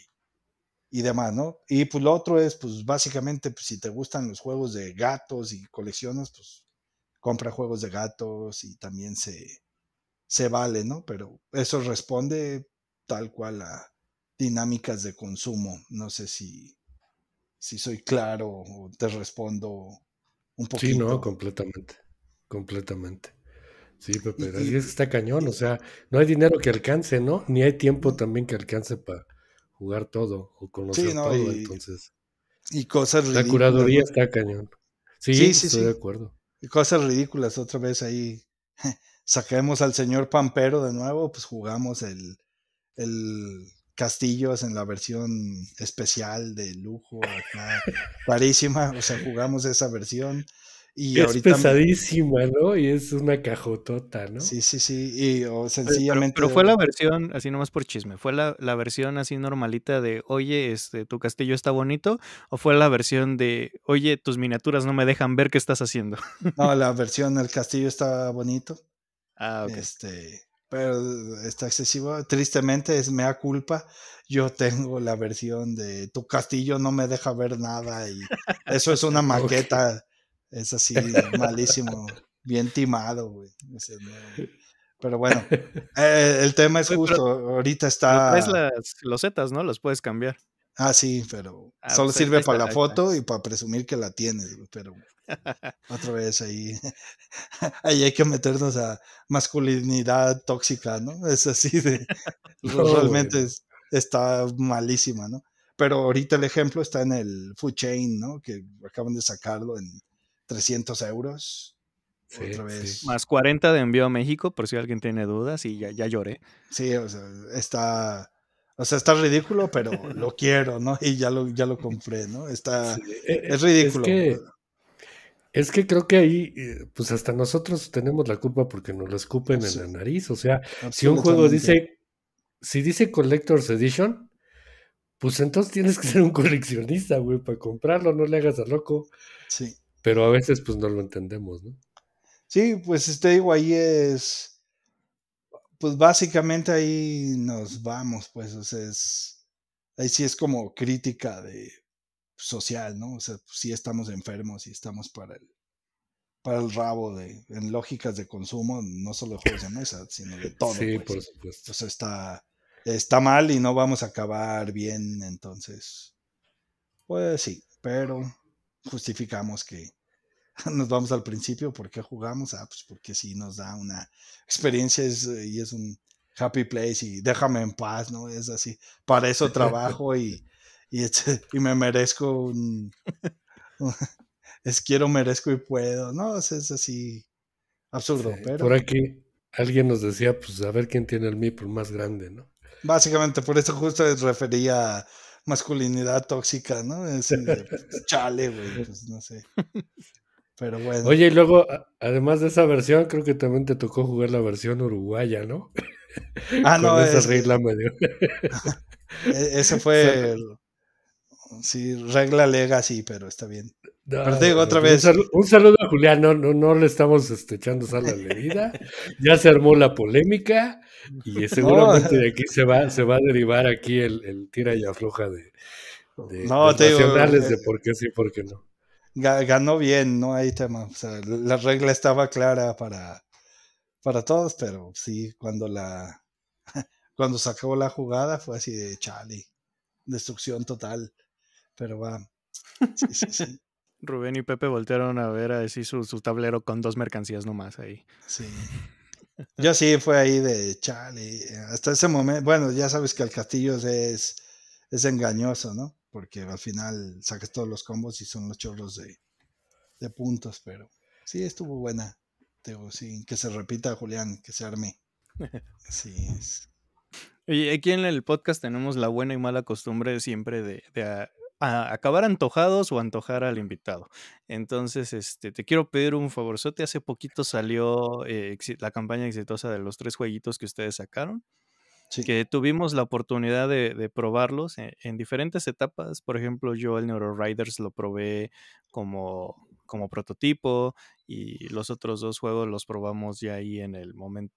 y demás, ¿no? Y pues lo otro es, pues básicamente, pues, si te gustan los juegos de gatos y coleccionas, pues compra juegos de gatos y también se, se vale, ¿no? Pero eso responde tal cual a dinámicas de consumo. No sé si, si soy claro o te respondo un poquito. Sí, no, completamente, completamente. Sí, Pepe, y, está cañón, o sea, no hay dinero que alcance, ¿no? Ni hay tiempo también que alcance para jugar todo o conocer todo. entonces, y cosas La curaduría está cañón. Sí, estoy de acuerdo. Y cosas ridículas, otra vez ahí. [LAUGHS] Saquemos al señor Pampero de nuevo, pues jugamos el, el Castillos en la versión especial de lujo, acá, o sea, jugamos esa versión. Y es pesadísima, ¿no? Y es una cajotota, ¿no? Sí, sí, sí. Y, sencillamente. Pero, fue la versión, así nomás por chisme, ¿fue la, versión así normalita de, oye, este, tu castillo está bonito? ¿O fue la versión de, oye, tus miniaturas no me dejan ver qué estás haciendo? [LAUGHS] No, la versión, el castillo está bonito. Ah, ok. Este, pero está excesivo. Tristemente, es mea culpa. Yo tengo la versión de, tu castillo no me deja ver nada y eso es una [LAUGHS] maqueta. Es así, malísimo, bien timado, güey. Pero bueno, [LAUGHS] eh, el tema es justo. Ahorita está. Es las losetas, ¿no? Las puedes cambiar. Ah, sí, pero ah, solo pues sirve para la foto y para presumir que la tienes, pero [LAUGHS] otra vez ahí, [LAUGHS] ahí hay que meternos a masculinidad tóxica, ¿no? Es así de, realmente está malísima, ¿no? Pero ahorita el ejemplo está en el Food Chain, ¿no? Que acaban de sacarlo en, 300 euros. otra vez. Más 40 de envío a México, por si alguien tiene dudas, y ya, ya lloré. Sí, o sea, está. O sea, está ridículo, pero lo [LAUGHS] quiero, ¿no? Y ya lo, ya lo compré, ¿no? Está. Eh, eh, es ridículo. Es que, creo que ahí, eh, pues hasta nosotros tenemos la culpa porque nos lo escupen en la nariz. O sea, si un juego dice. Si dice Collector's Edition, pues entonces tienes que ser un coleccionista, güey, para comprarlo, no le hagas a loco. Sí. Pero a veces pues no lo entendemos, ¿no? Sí, pues este digo, ahí es, pues básicamente ahí nos vamos, pues, es, ahí sí es como crítica de social, ¿no? O sea, pues, sí estamos enfermos, y estamos para el, para el rabo de, en lógicas de consumo, no solo de juegos de mesa, sino de [LAUGHS] todo. Sí, pues. por supuesto. O está, está mal y no vamos a acabar bien, entonces, pues sí, pero justificamos que [LAUGHS] nos vamos al principio, porque jugamos? Ah, pues porque sí nos da una experiencia eh, y es un happy place y déjame en paz, ¿no? Es así, para eso [LAUGHS] trabajo y, este, y, me merezco un, [LAUGHS] es quiero, merezco y puedo, ¿no? Es, así absurdo, pero... Por aquí alguien nos decía, pues a ver quién tiene el por más grande, ¿no? Básicamente, por eso justo refería masculinidad tóxica, ¿no? Es, pues, chale, güey, pues no sé. Pero bueno. Oye, y luego, además de esa versión, creo que también te tocó jugar la versión uruguaya, ¿no? Ah, [LAUGHS] no. Esa es... la medio. [LAUGHS] E, ese fue [LAUGHS] Sí, regla sí, pero está bien. otra vez. Un saludo, a Julián, no, no, le estamos este, echando sal a la [LAUGHS] ya se armó la polémica y seguramente de aquí se va, se va a derivar aquí el, tira y afloja de, de, de eh, de por qué sí, por qué no. Ganó bien, no hay tema. la regla estaba clara para, para todos, pero sí, cuando la [LAUGHS] cuando se acabó la jugada fue así de chale, destrucción total pero va. [LAUGHS] Rubén y Pepe voltearon a ver a su, su tablero con dos mercancías nomás ahí. Sí. [LAUGHS] Yo sí fue ahí de chale. Hasta ese momento, bueno, ya sabes que el castillo es, es engañoso, ¿no? Porque al final sacas todos los combos y son los chorros de, de puntos, pero sí estuvo buena. Digo, sí, que se repita, Julián, que se arme. [LAUGHS] Sí. Es. Y aquí en el podcast tenemos la buena y mala costumbre siempre de ah, acabar antojados o antojar al invitado. Entonces, este, te quiero pedir un favorzote. Hace poquito salió eh, la campaña exitosa de los tres jueguitos que ustedes sacaron. Sí. que tuvimos la oportunidad de, probarlos eh, en, diferentes etapas. Por ejemplo, yo el NeuroRiders lo probé como, como prototipo y los otros dos juegos los probamos ya ahí en el momento.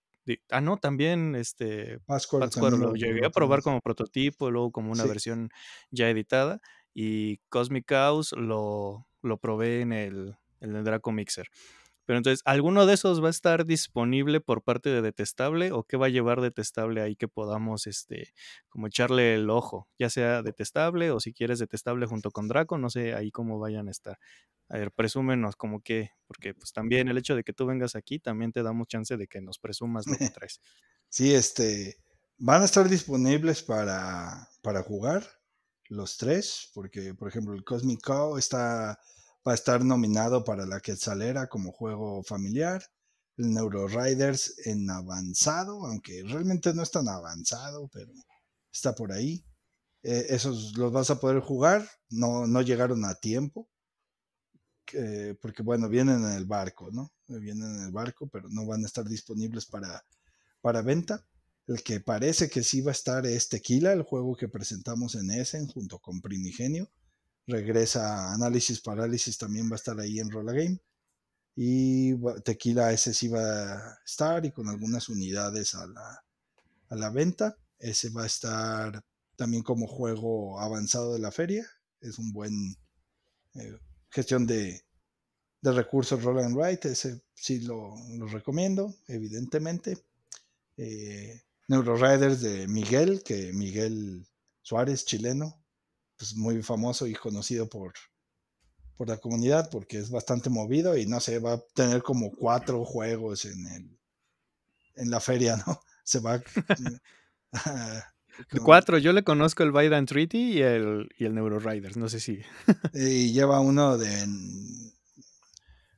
ah, no, también este Pascual, lo, llegué a probar como prototipo, luego como una versión ya editada y Cosmic House lo, lo provee en el, Draco Mixer. Pero entonces, ¿alguno de esos va a estar disponible por parte de Detestable o qué va a llevar Detestable ahí que podamos, este, como echarle el ojo? Ya sea Detestable o si quieres Detestable junto con Draco, no sé ahí cómo vayan a estar. A ver, presúmenos como que, porque pues también el hecho de que tú vengas aquí también te da mucha chance de que nos presumas lo que [LAUGHS] traes. Sí, este, van a estar disponibles para, para jugar los tres, porque por ejemplo el Cosmic Cow está, va a estar nominado para la Quetzalera como juego familiar, el Neuro Riders en avanzado, aunque realmente no es tan avanzado, pero está por ahí. Eh, esos los vas a poder jugar, no, no llegaron a tiempo, eh, porque bueno, vienen en el barco, ¿no? Vienen en el barco, pero no van a estar disponibles para, para venta. El que parece que sí va a estar es Tequila, el juego que presentamos en Essen junto con Primigenio. Regresa Análisis Parálisis, también va a estar ahí en RollaGame Game. Y Tequila ese sí va a estar y con algunas unidades a la, a la venta. Ese va a estar también como juego avanzado de la feria. Es un buen eh, gestión de, de recursos Roll and Write. Ese sí lo, recomiendo, evidentemente. Eh, Neuroriders de Miguel, que Miguel Suárez, chileno, es pues, muy famoso y conocido por, por la comunidad porque es bastante movido y no sé, va a tener como cuatro juegos en, en la feria, [LAUGHS] ¿no? Se va... [LAUGHS] Mm, [LAUGHS] cuatro, yo le conozco el Biden Treaty y el, y el Neuroriders, no sé si. y lleva uno de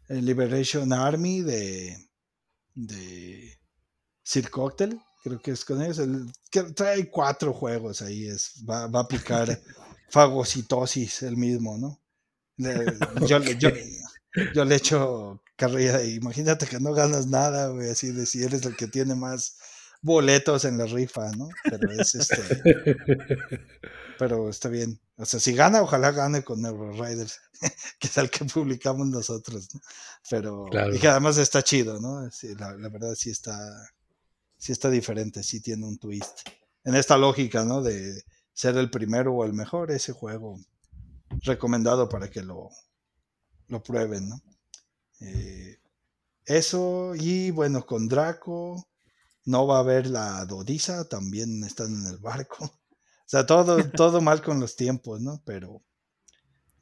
Liberation Army de, de Sir Cocktail, Creo que es con ellos. El, trae cuatro juegos ahí. Es, va, va a aplicar fagocitosis el mismo, ¿no? [LAUGHS] yo, yo, le echo carrera imagínate que no ganas nada, güey, así de si eres el que tiene más boletos en la rifa, ¿no? Pero es este. [LAUGHS] pero está bien. O sea, si gana, ojalá gane con Neuroriders, [LAUGHS] que es el que publicamos nosotros, Pero. Y que además está chido, ¿no? la, verdad sí está sí está diferente, sí tiene un twist. En esta lógica, ¿no? De ser el primero o el mejor, ese juego recomendado para que lo, lo prueben, ¿no? Eh, eso, y bueno, con Draco, no va a haber la Dodisa, también están en el barco. O sea, todo, [LAUGHS] todo mal con los tiempos, ¿no? Pero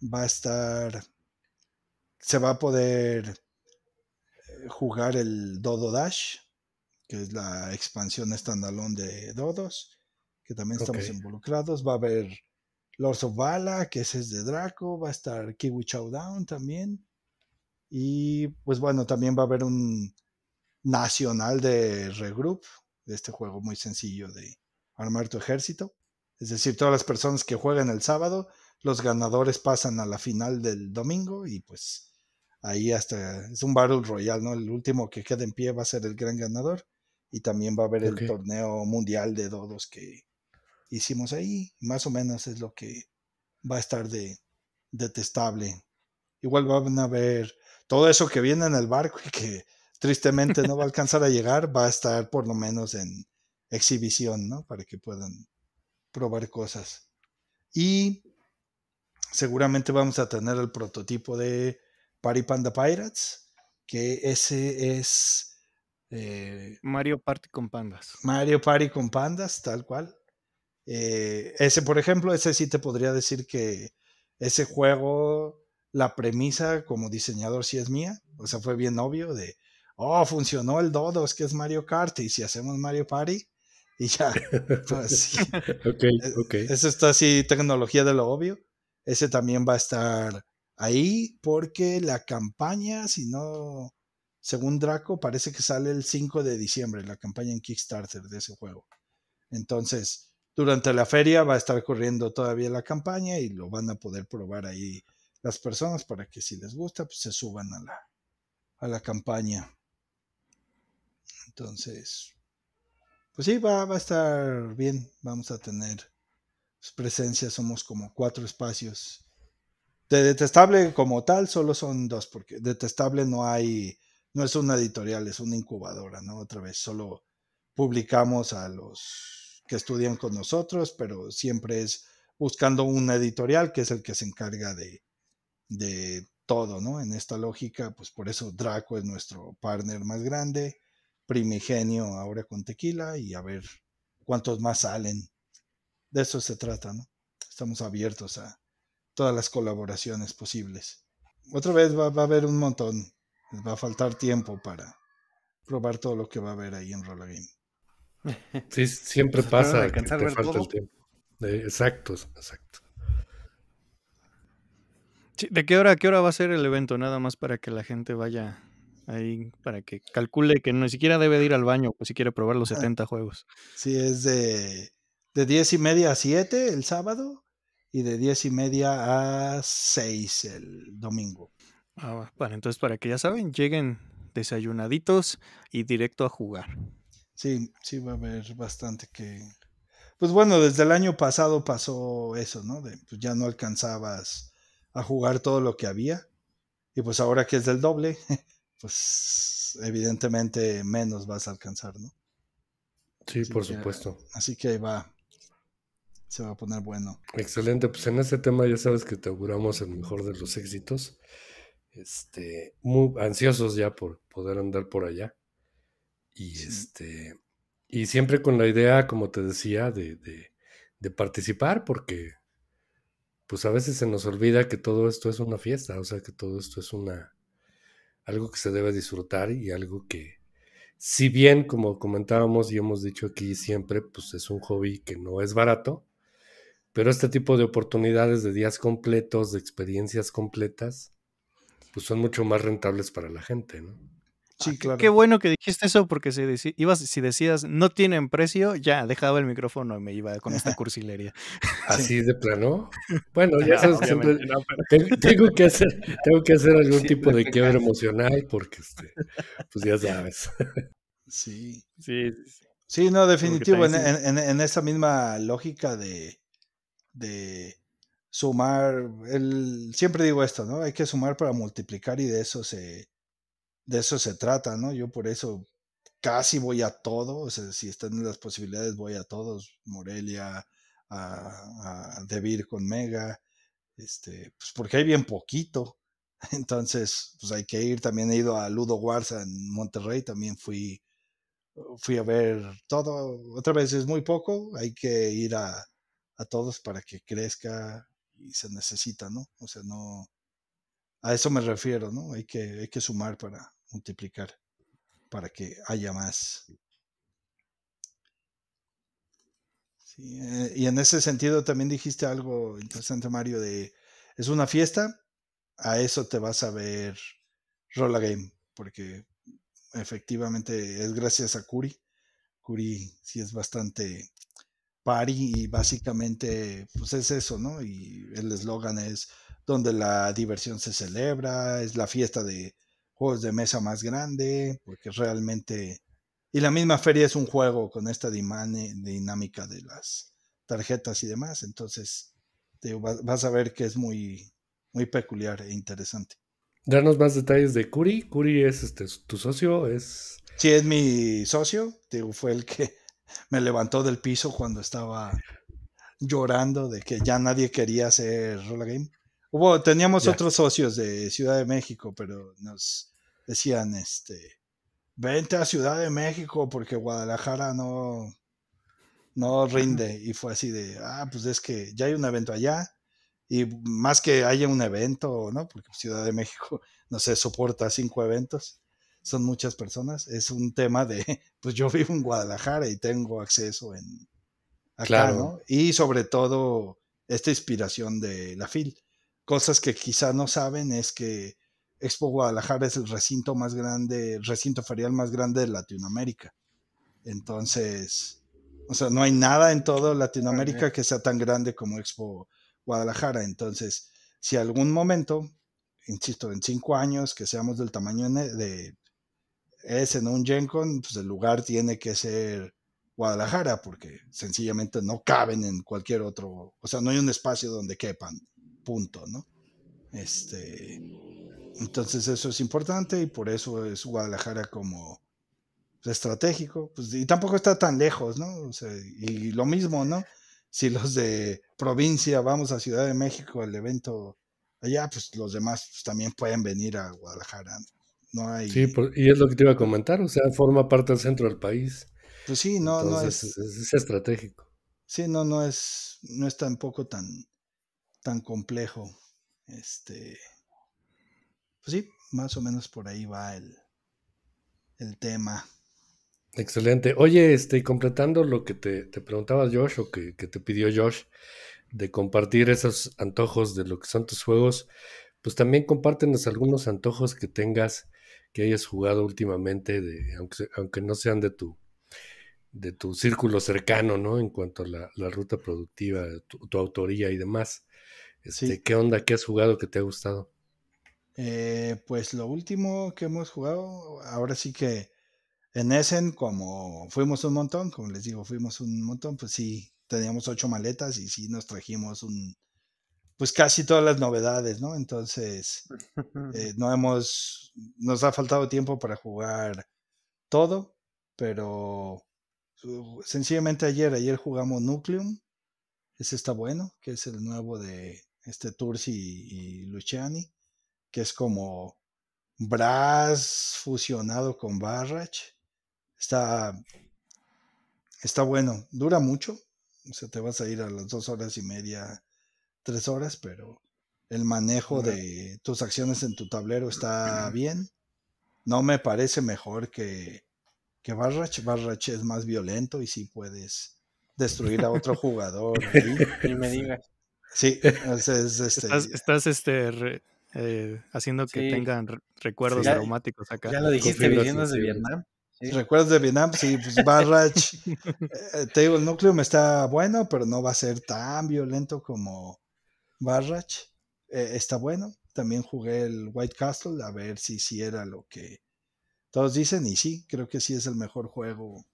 va a estar, se va a poder eh, jugar el Dodo Dash, que es la expansión standalone de Dodos, que también estamos involucrados. Va a haber Lords of que ese es de Draco, va a estar Kiwi Chowdown también. Y pues bueno, también va a haber un nacional de regroup, de este juego muy sencillo de armar tu ejército. Es decir, todas las personas que juegan el sábado, los ganadores pasan a la final del domingo y pues ahí hasta es un Battle Royale, ¿no? El último que queda en pie va a ser el gran ganador y también va a haber el torneo mundial de dodos que hicimos ahí. Más o menos es lo que va a estar de detestable. Igual van a ver todo eso que viene en el barco y que tristemente no va a alcanzar a llegar, va a estar por lo menos en exhibición, ¿no? Para que puedan probar cosas. Y seguramente vamos a tener el prototipo de Party Panda Pirates, que ese es eh, Mario Party con pandas. Mario Party con pandas, tal cual. Eh, ese, por ejemplo, ese sí te podría decir que ese juego, la premisa como diseñador sí es mía. O sea, fue bien obvio de, oh, funcionó el Dodo, es que es Mario Kart y si hacemos Mario Party y ya. Pues, [LAUGHS] okay, e, okay. Eso está así, tecnología de lo obvio. Ese también va a estar ahí porque la campaña, si no según Draco, parece que sale el 5 de diciembre la campaña en Kickstarter de ese juego. Entonces, durante la feria va a estar corriendo todavía la campaña y lo van a poder probar ahí las personas para que si les gusta, pues se suban a la, a la campaña. Entonces, pues sí, va, va a estar bien. Vamos a tener pues, presencia, somos como cuatro espacios. De detestable como tal, solo son dos, porque detestable no hay no es una editorial, es una incubadora, ¿no? Otra vez, solo publicamos a los que estudian con nosotros, pero siempre es buscando una editorial que es el que se encarga de, todo, ¿no? En esta lógica, pues por eso Draco es nuestro partner más grande, Primigenio ahora con tequila y a ver cuántos más salen. De eso se trata, ¿no? Estamos abiertos a todas las colaboraciones posibles. Otra vez va, va a haber un montón va a faltar tiempo para probar todo lo que va a haber ahí en Roller Game. Sí, siempre pues, pasa que te falta el tiempo. Exacto, exacto. ¿De qué hora qué hora va a ser el evento? Nada más para que la gente vaya ahí, para que calcule que ni siquiera debe ir al baño pues, si quiere probar los 70 ah. juegos. Sí, es de, de 10 y media a 7 el sábado y de 10 y media a 6 el domingo. Ah, bueno, entonces para que ya saben, lleguen desayunaditos y directo a jugar. Sí, sí va a haber bastante que... Pues bueno, desde el año pasado pasó eso, ¿no? pues ya no alcanzabas a jugar todo lo que había. Y pues ahora que es del doble, [LAUGHS] pues evidentemente menos vas a alcanzar, ¿no? Sí, por supuesto. Así que ahí va. Se va a poner bueno. Excelente, pues en este tema ya sabes que te auguramos el mejor de los éxitos este, muy ansiosos ya por poder andar por allá. Y este, y siempre con la idea, como te decía, de, de, participar, porque pues a veces se nos olvida que todo esto es una fiesta, o sea que todo esto es una algo que se debe disfrutar y algo que, si bien, como comentábamos y hemos dicho aquí siempre, pues es un hobby que no es barato, pero este tipo de oportunidades de días completos, de experiencias completas, pues son mucho más rentables para la gente, ¿no? Sí, ah, claro. Qué bueno que dijiste eso porque si, si decías no tienen precio, ya dejaba el micrófono y me iba con esta [LAUGHS] cursilería. [LAUGHS] Así de plano. Bueno, [LAUGHS] ya sabes, tengo, que hacer, tengo que hacer algún tipo de quiebre emocional porque, este, pues ya sabes. Sí. Sí, sí. no, definitivo. En, esa misma lógica de sumar, el, siempre digo esto, ¿no? Hay que sumar para multiplicar y de eso se, de eso se trata, ¿no? Yo por eso casi voy a todo, si están las posibilidades voy a todos, Morelia, a, Debir con Mega, este, pues porque hay bien poquito, [LAUGHS] entonces pues hay que ir, también he ido a Ludo Warza en Monterrey, también fui, fui a ver todo, otra vez es muy poco, hay que ir a, a todos para que crezca se necesita, ¿no? O sea, no, a eso me refiero, ¿no? Hay que, que sumar para multiplicar, para que haya más. Eh, y en ese sentido también dijiste algo interesante, Mario, de es una fiesta, a eso te vas a ver Rola Game, porque efectivamente es gracias a Curi. Curi sí es bastante party y básicamente pues es eso, ¿no? Y el eslogan es donde la diversión se celebra, es la fiesta de juegos de mesa más grande, porque realmente... Y la misma feria es un juego con esta dinámica de las tarjetas y demás, entonces te vas a ver que es muy, muy peculiar e interesante. Darnos más detalles de Curi. Curi es este, tu socio, es... Sí, es mi socio, fue el que me levantó del piso cuando estaba llorando de que ya nadie quería hacer Roller Game. teníamos otros socios de Ciudad de México, pero nos decían, este, vente a Ciudad de México porque Guadalajara no, no rinde. Y fue así de, ah, pues es que ya hay un evento allá. Y más que haya un evento, ¿no? Porque Ciudad de México [LAUGHS] no se soporta cinco eventos son muchas personas. Es un tema de, [LAUGHS] pues yo vivo en Guadalajara y tengo acceso en claro. Y sobre todo esta inspiración de la FIL. Cosas que quizá no saben es que Expo Guadalajara es el recinto más grande, el recinto ferial más grande de Latinoamérica. Entonces, o sea, no hay nada en todo Latinoamérica que sea tan grande como Expo Guadalajara. Entonces, si algún momento, insisto, en cinco años, que seamos del tamaño de es en un Gen pues el lugar tiene que ser Guadalajara, porque sencillamente no caben en cualquier otro, o sea, no hay un espacio donde quepan, punto, ¿no? Este, entonces eso es importante y por eso es Guadalajara como pues, estratégico, pues, y tampoco está tan lejos, ¿no? O sea, y lo mismo, ¿no? Si los de provincia vamos a Ciudad de México, el evento allá, pues los demás pues, también pueden venir a Guadalajara. ¿no? No hay... Sí, y es lo que te iba a comentar, o sea, forma parte del centro del país. Pues sí, no, no es, es, estratégico. Sí, no, no es, no es tampoco tan, tan complejo. Este, pues sí, más o menos por ahí va el, el tema. Excelente. Oye, este, completando lo que te, te preguntaba Josh o que, que, te pidió Josh de compartir esos antojos de lo que son tus juegos, pues también compártenos algunos antojos que tengas que hayas jugado últimamente, de, aunque, aunque no sean de tu, de tu círculo cercano, ¿no? En cuanto a la, ruta productiva, tu, autoría y demás. Este, ¿Qué onda? ¿Qué has jugado que te ha gustado? Eh, pues lo último que hemos jugado, ahora sí que en Essen, como fuimos un montón, como les digo, fuimos un montón, pues sí, teníamos ocho maletas y sí nos trajimos un, pues casi todas las novedades, ¿no? Entonces, [LAUGHS] eh, no hemos, nos ha faltado tiempo para jugar todo, pero sencillamente ayer, ayer jugamos Nucleum, ese está bueno, que es el nuevo de este Tursi y, Luciani, que es como Brass fusionado con Barrage. Está, está bueno, dura mucho, o sea, te vas a ir a las dos horas y media tres horas, pero el manejo de tus acciones en tu tablero está bien. No me parece mejor que, que Barrach. Barrach es más violento y sí puedes destruir a otro jugador. [LAUGHS] me digas. Sí, [LAUGHS] este, estás, este, eh, haciendo que tengan recuerdos acá. Ya lo dijiste, viviendas de Vietnam. Recuerdos de Vietnam, sí, pues, Barrach, [LAUGHS] eh, te digo, el núcleo me está bueno, pero no va a ser tan violento como Barrach eh, está bueno. También jugué el White Castle, a ver si sí era lo que todos dicen, y sí, creo que sí es el mejor juego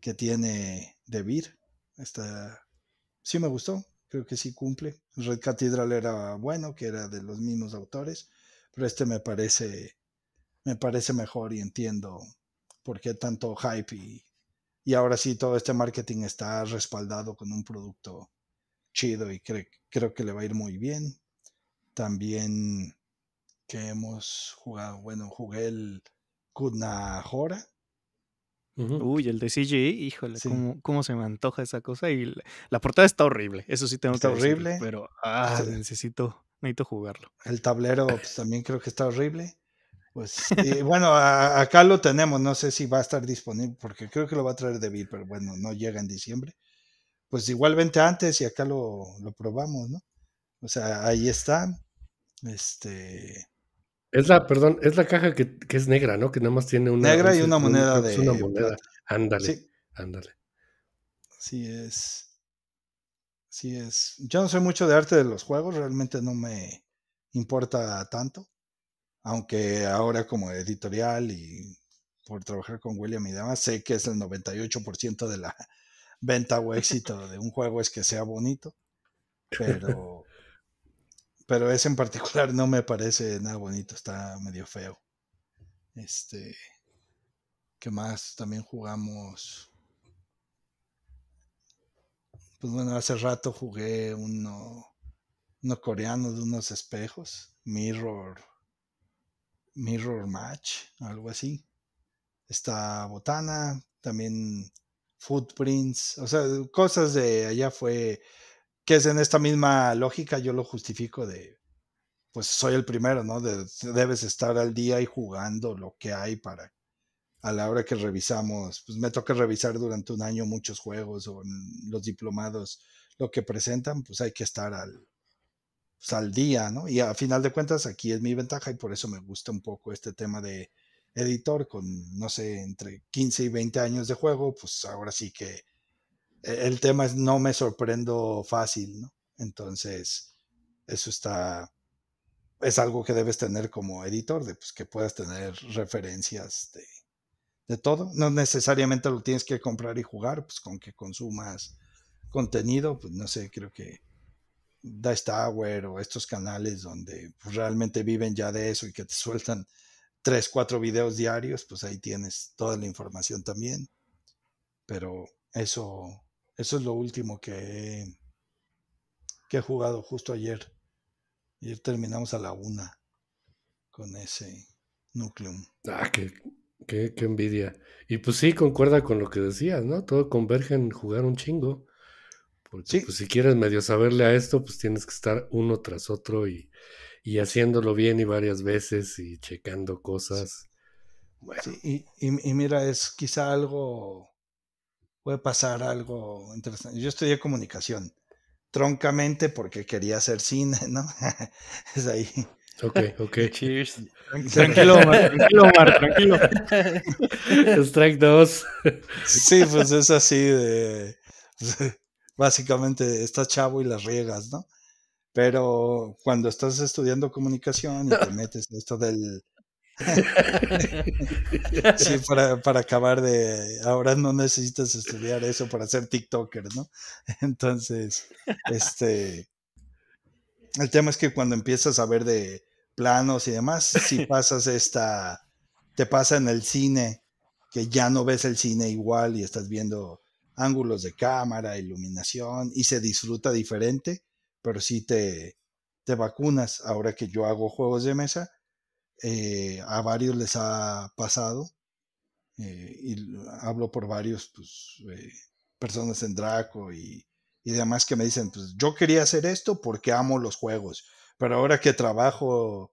que tiene De Beer. Está, sí me gustó, creo que sí cumple. Red Cathedral era bueno, que era de los mismos autores, pero este me parece, me parece mejor y entiendo por qué tanto hype y, y ahora sí todo este marketing está respaldado con un producto chido y creo que le va a ir muy bien. También que hemos jugado, bueno, jugué el Kunahora. Uh Uy, el de CG, híjole, cómo, se me antoja esa cosa. Y la, portada está horrible, eso sí tengo está horrible. pero ah, necesito, necesito jugarlo. El tablero [LAUGHS] pues, también creo que está horrible. Pues, bueno, acá lo tenemos, no sé si va a estar disponible, porque creo que lo va a traer de David, pero bueno, no llega en diciembre pues igualmente antes y acá lo, probamos, ¿no? O sea, ahí está. Este. Es la, perdón, es la caja que, es negra, ¿no? Que nada más tiene una. Negra y una moneda de. Es una moneda. Ándale, sí. ándale. Así es. Así es. Yo no soy mucho de arte de los juegos, realmente no me importa tanto. Aunque ahora, como editorial y por trabajar con William y demás, sé que es el 98% de la, venta o éxito de un juego es que sea bonito, pero, pero ese en particular no me parece nada bonito, está medio feo. Este, ¿qué más? También jugamos. Pues bueno, hace rato jugué uno, uno coreano de unos espejos, Mirror, Mirror Match, algo así. Está Botana, también footprints, o sea, cosas de allá fue, que es en esta misma lógica, yo lo justifico de, pues soy el primero, ¿no? debes estar al día y jugando lo que hay para, a la hora que revisamos, pues me toca revisar durante un año muchos juegos o los diplomados, lo que presentan, pues hay que estar al, pues, al día, ¿no? Y a final de cuentas, aquí es mi ventaja y por eso me gusta un poco este tema de editor con, no sé, entre 15 y 20 años de juego, pues ahora sí que eh, el tema es no me sorprendo fácil, ¿no? Entonces, eso está, es algo que debes tener como editor, de pues, que puedas tener referencias de, todo. No necesariamente lo tienes que comprar y jugar, pues con que consumas contenido, pues no sé, creo que Dice Tower o estos canales donde pues, realmente viven ya de eso y que te sueltan tres, cuatro videos diarios, pues ahí tienes toda la información también. Pero eso, eso es lo último que he, jugado justo ayer. Ayer terminamos a la una con ese Nucleum. Ah, qué, qué, envidia. Y pues sí, concuerda con lo que decías, ¿no? Todo converge en jugar un chingo. Porque pues, si quieres medio saberle a esto, pues tienes que estar uno tras otro y, y haciéndolo bien y varias veces y checando cosas. Bueno. y, mira, es quizá algo, puede pasar algo interesante. Yo estudié comunicación, troncamente porque quería hacer cine, ¿no? [LAUGHS] es ahí. Ok, ok. [LAUGHS] Cheers. Tranquilo, Omar, tranquilo, Omar, tranquilo. [LAUGHS] Strike 2. Sí, pues es así de. Básicamente estás chavo y las riegas, ¿no? Pero cuando estás estudiando comunicación y te metes esto del... [LAUGHS] sí, para, para, acabar de... Ahora no necesitas estudiar eso para ser TikToker, ¿no? [LAUGHS] Entonces, este... El tema es que cuando empiezas a ver de planos y demás, si [LAUGHS] pasas esta... Te pasa en el cine, que ya no ves el cine igual y estás viendo ángulos de cámara, iluminación y se disfruta diferente pero si te, te vacunas. Ahora que yo hago juegos de mesa, eh, a varios les ha pasado, eh, y hablo por varios, pues, eh, personas en Draco y, y demás que me dicen, pues yo quería hacer esto porque amo los juegos, pero ahora que trabajo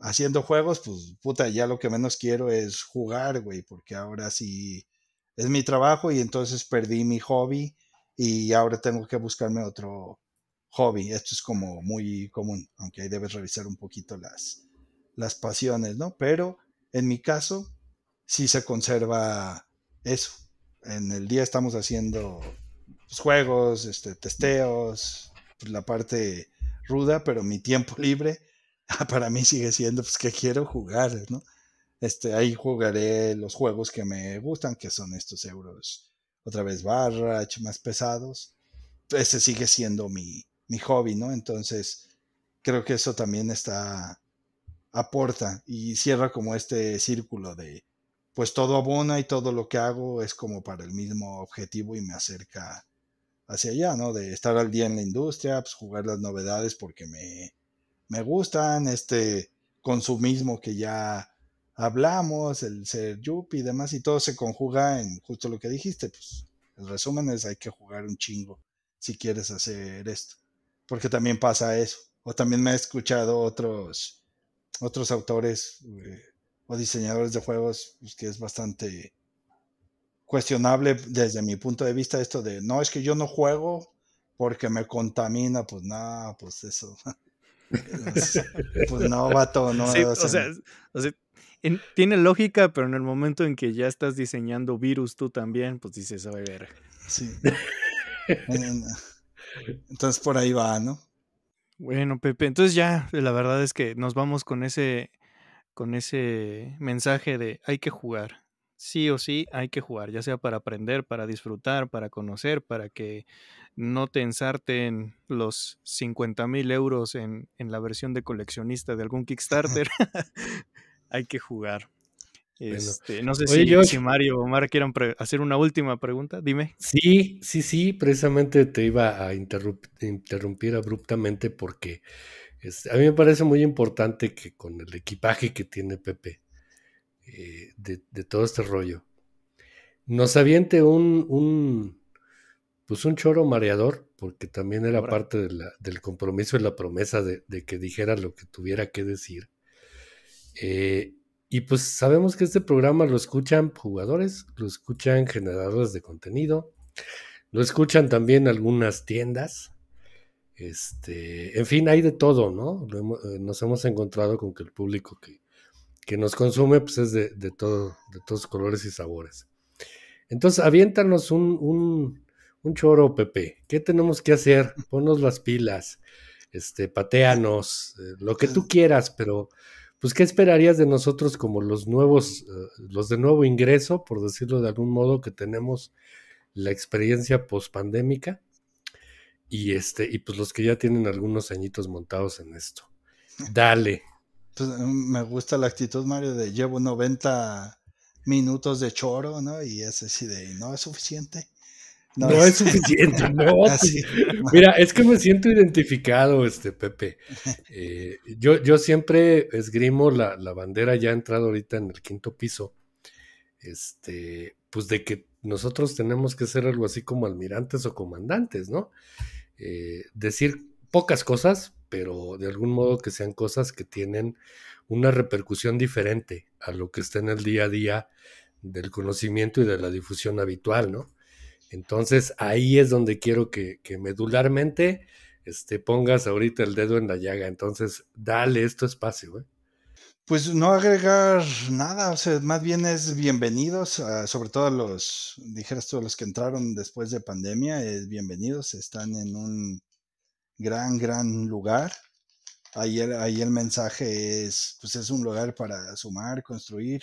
haciendo juegos, pues puta, ya lo que menos quiero es jugar, güey, porque ahora sí es mi trabajo y entonces perdí mi hobby y ahora tengo que buscarme otro, hobby. Esto es como muy común, aunque ahí debes revisar un poquito las, las pasiones, ¿no? Pero en mi caso, sí se conserva eso. En el día estamos haciendo pues, juegos, este, testeos, pues, la parte ruda, pero mi tiempo [LAUGHS] libre ah, para mí sigue siendo pues que quiero jugar, ¿no? Este, ahí jugaré los juegos que me gustan, que son estos euros, otra vez barra, más pesados. Ese sigue siendo mi, mi hobby, ¿no? Entonces, creo que eso también está, aporta y cierra como este círculo de, pues todo abona y todo lo que hago es como para el mismo objetivo y me acerca hacia allá, ¿no? De estar al día en la industria, pues jugar las novedades porque me, me gustan, este consumismo que ya hablamos, el ser yuppie y demás, y todo se conjuga en justo lo que dijiste, pues el resumen es hay que jugar un chingo si quieres hacer esto porque también pasa eso. O también me he escuchado otros, otros autores eh, o diseñadores de juegos, pues, que es bastante cuestionable desde mi punto de vista esto de, no, es que yo no juego porque me contamina, pues nada, pues eso. [LAUGHS] pues, no no, vato, no. o sea, tiene lógica, pero en el momento en que ya estás diseñando virus tú también, pues dices, a ver. Sí. [LAUGHS] Entonces por ahí va, ¿no? Bueno, Pepe, entonces ya la verdad es que nos vamos con ese con ese mensaje de hay que jugar. Sí o sí hay que jugar, ya sea para aprender, para disfrutar, para conocer, para que no te ensarten los 50 mil euros en la versión de coleccionista de algún Kickstarter. [LAUGHS] [LAUGHS] hay que jugar. Este, no sé si, Mario o Omar quieran hacer una última pregunta, dime. Sí, sí, sí, precisamente te iba a interrumpir abruptamente porque este, a mí me parece muy importante que con el equipaje que tiene Pepe eh, de, todo este rollo, nos aviente un, un, pues un choro mareador, porque también era parte del compromiso y la promesa de, que dijera lo que tuviera que decir. Eh, y pues sabemos que este programa lo escuchan jugadores, lo escuchan generadores de contenido, lo escuchan también algunas tiendas. Este, en fin, hay de todo, ¿no? Eh, nos hemos encontrado con que el público que, que nos consume pues es de, de, todo, de todos colores y sabores. Entonces, aviéntanos un, un, un, choro, Pepe. ¿Qué tenemos que hacer? Ponnos las pilas, este, pateanos, eh, lo que tú [LAUGHS] quieras, pero pues ¿qué esperarías de nosotros como los nuevos, eh, los de nuevo ingreso, por decirlo de algún modo, que tenemos la experiencia pospandémica y este, y pues los que ya tienen algunos añitos montados en esto? [LAUGHS] Dale. Pues, mm, me gusta la actitud, Mario, de llevo 90 minutos de choro, ¿no? Y es así de, no es suficiente. No, es... suficiente, [LAUGHS] no. Ah, Mira, es que me siento identificado, este Pepe. Eh, yo, yo siempre esgrimo la, la, bandera, ya entrado ahorita en el quinto piso, este, pues de que nosotros tenemos que ser algo así como almirantes o comandantes, ¿no? Eh, decir pocas cosas, pero de algún modo que sean cosas que tienen una repercusión diferente a lo que está en el día a día del conocimiento y de la difusión habitual, ¿no? Entonces ahí es donde quiero que, medularmente este, pongas ahorita el dedo en la llaga. Entonces, dale esto espacio. ¿eh? Pues no agregar nada, o sea, más bien es bienvenidos, sobre todo a los, dijeras tú, los que entraron después de pandemia, es bienvenidos, están en un gran, gran lugar. Ahí el, ahí el mensaje es, pues es un lugar para sumar, construir.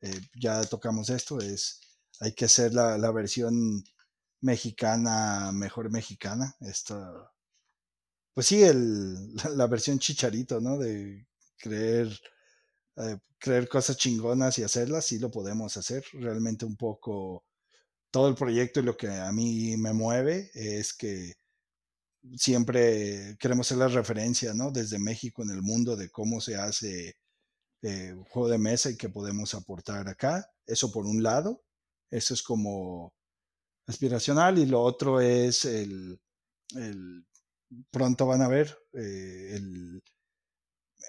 Eh, ya tocamos esto, es hay que hacer la, versión mexicana, mejor mexicana. Esta, pues sí, el, [LAUGHS] la, versión chicharito, ¿no? De creer, eh, creer cosas chingonas y hacerlas, sí lo podemos hacer. Realmente un poco todo el proyecto y lo que a mí me mueve es que siempre queremos ser la referencia, ¿no? Desde México en el mundo de cómo se hace eh, juego de mesa y qué podemos aportar acá. Eso por un lado. Eso es como aspiracional y lo otro es el, pronto van a ver eh, el,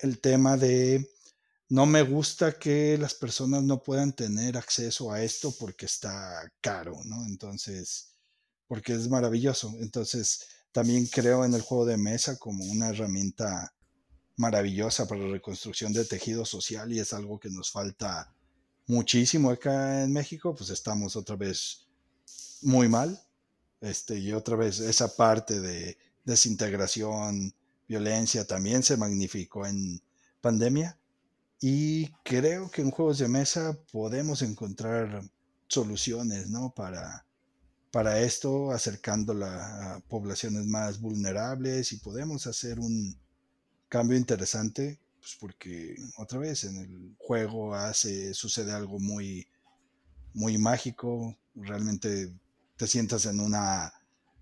el, tema de no me gusta que las personas no puedan tener acceso a esto porque está caro, ¿no? Entonces, porque es maravilloso. Entonces, también creo en el juego de mesa como una herramienta maravillosa para la reconstrucción de tejido social y es algo que nos falta muchísimo acá en México, pues estamos otra vez muy mal. Este, y otra vez esa parte de desintegración, violencia también se magnificó en pandemia. Y creo que en juegos de mesa podemos encontrar soluciones, ¿no? Para, para esto, acercándola a poblaciones más vulnerables y podemos hacer un cambio interesante pues porque otra vez en el juego hace, sucede algo muy, muy mágico. Realmente te sientas en una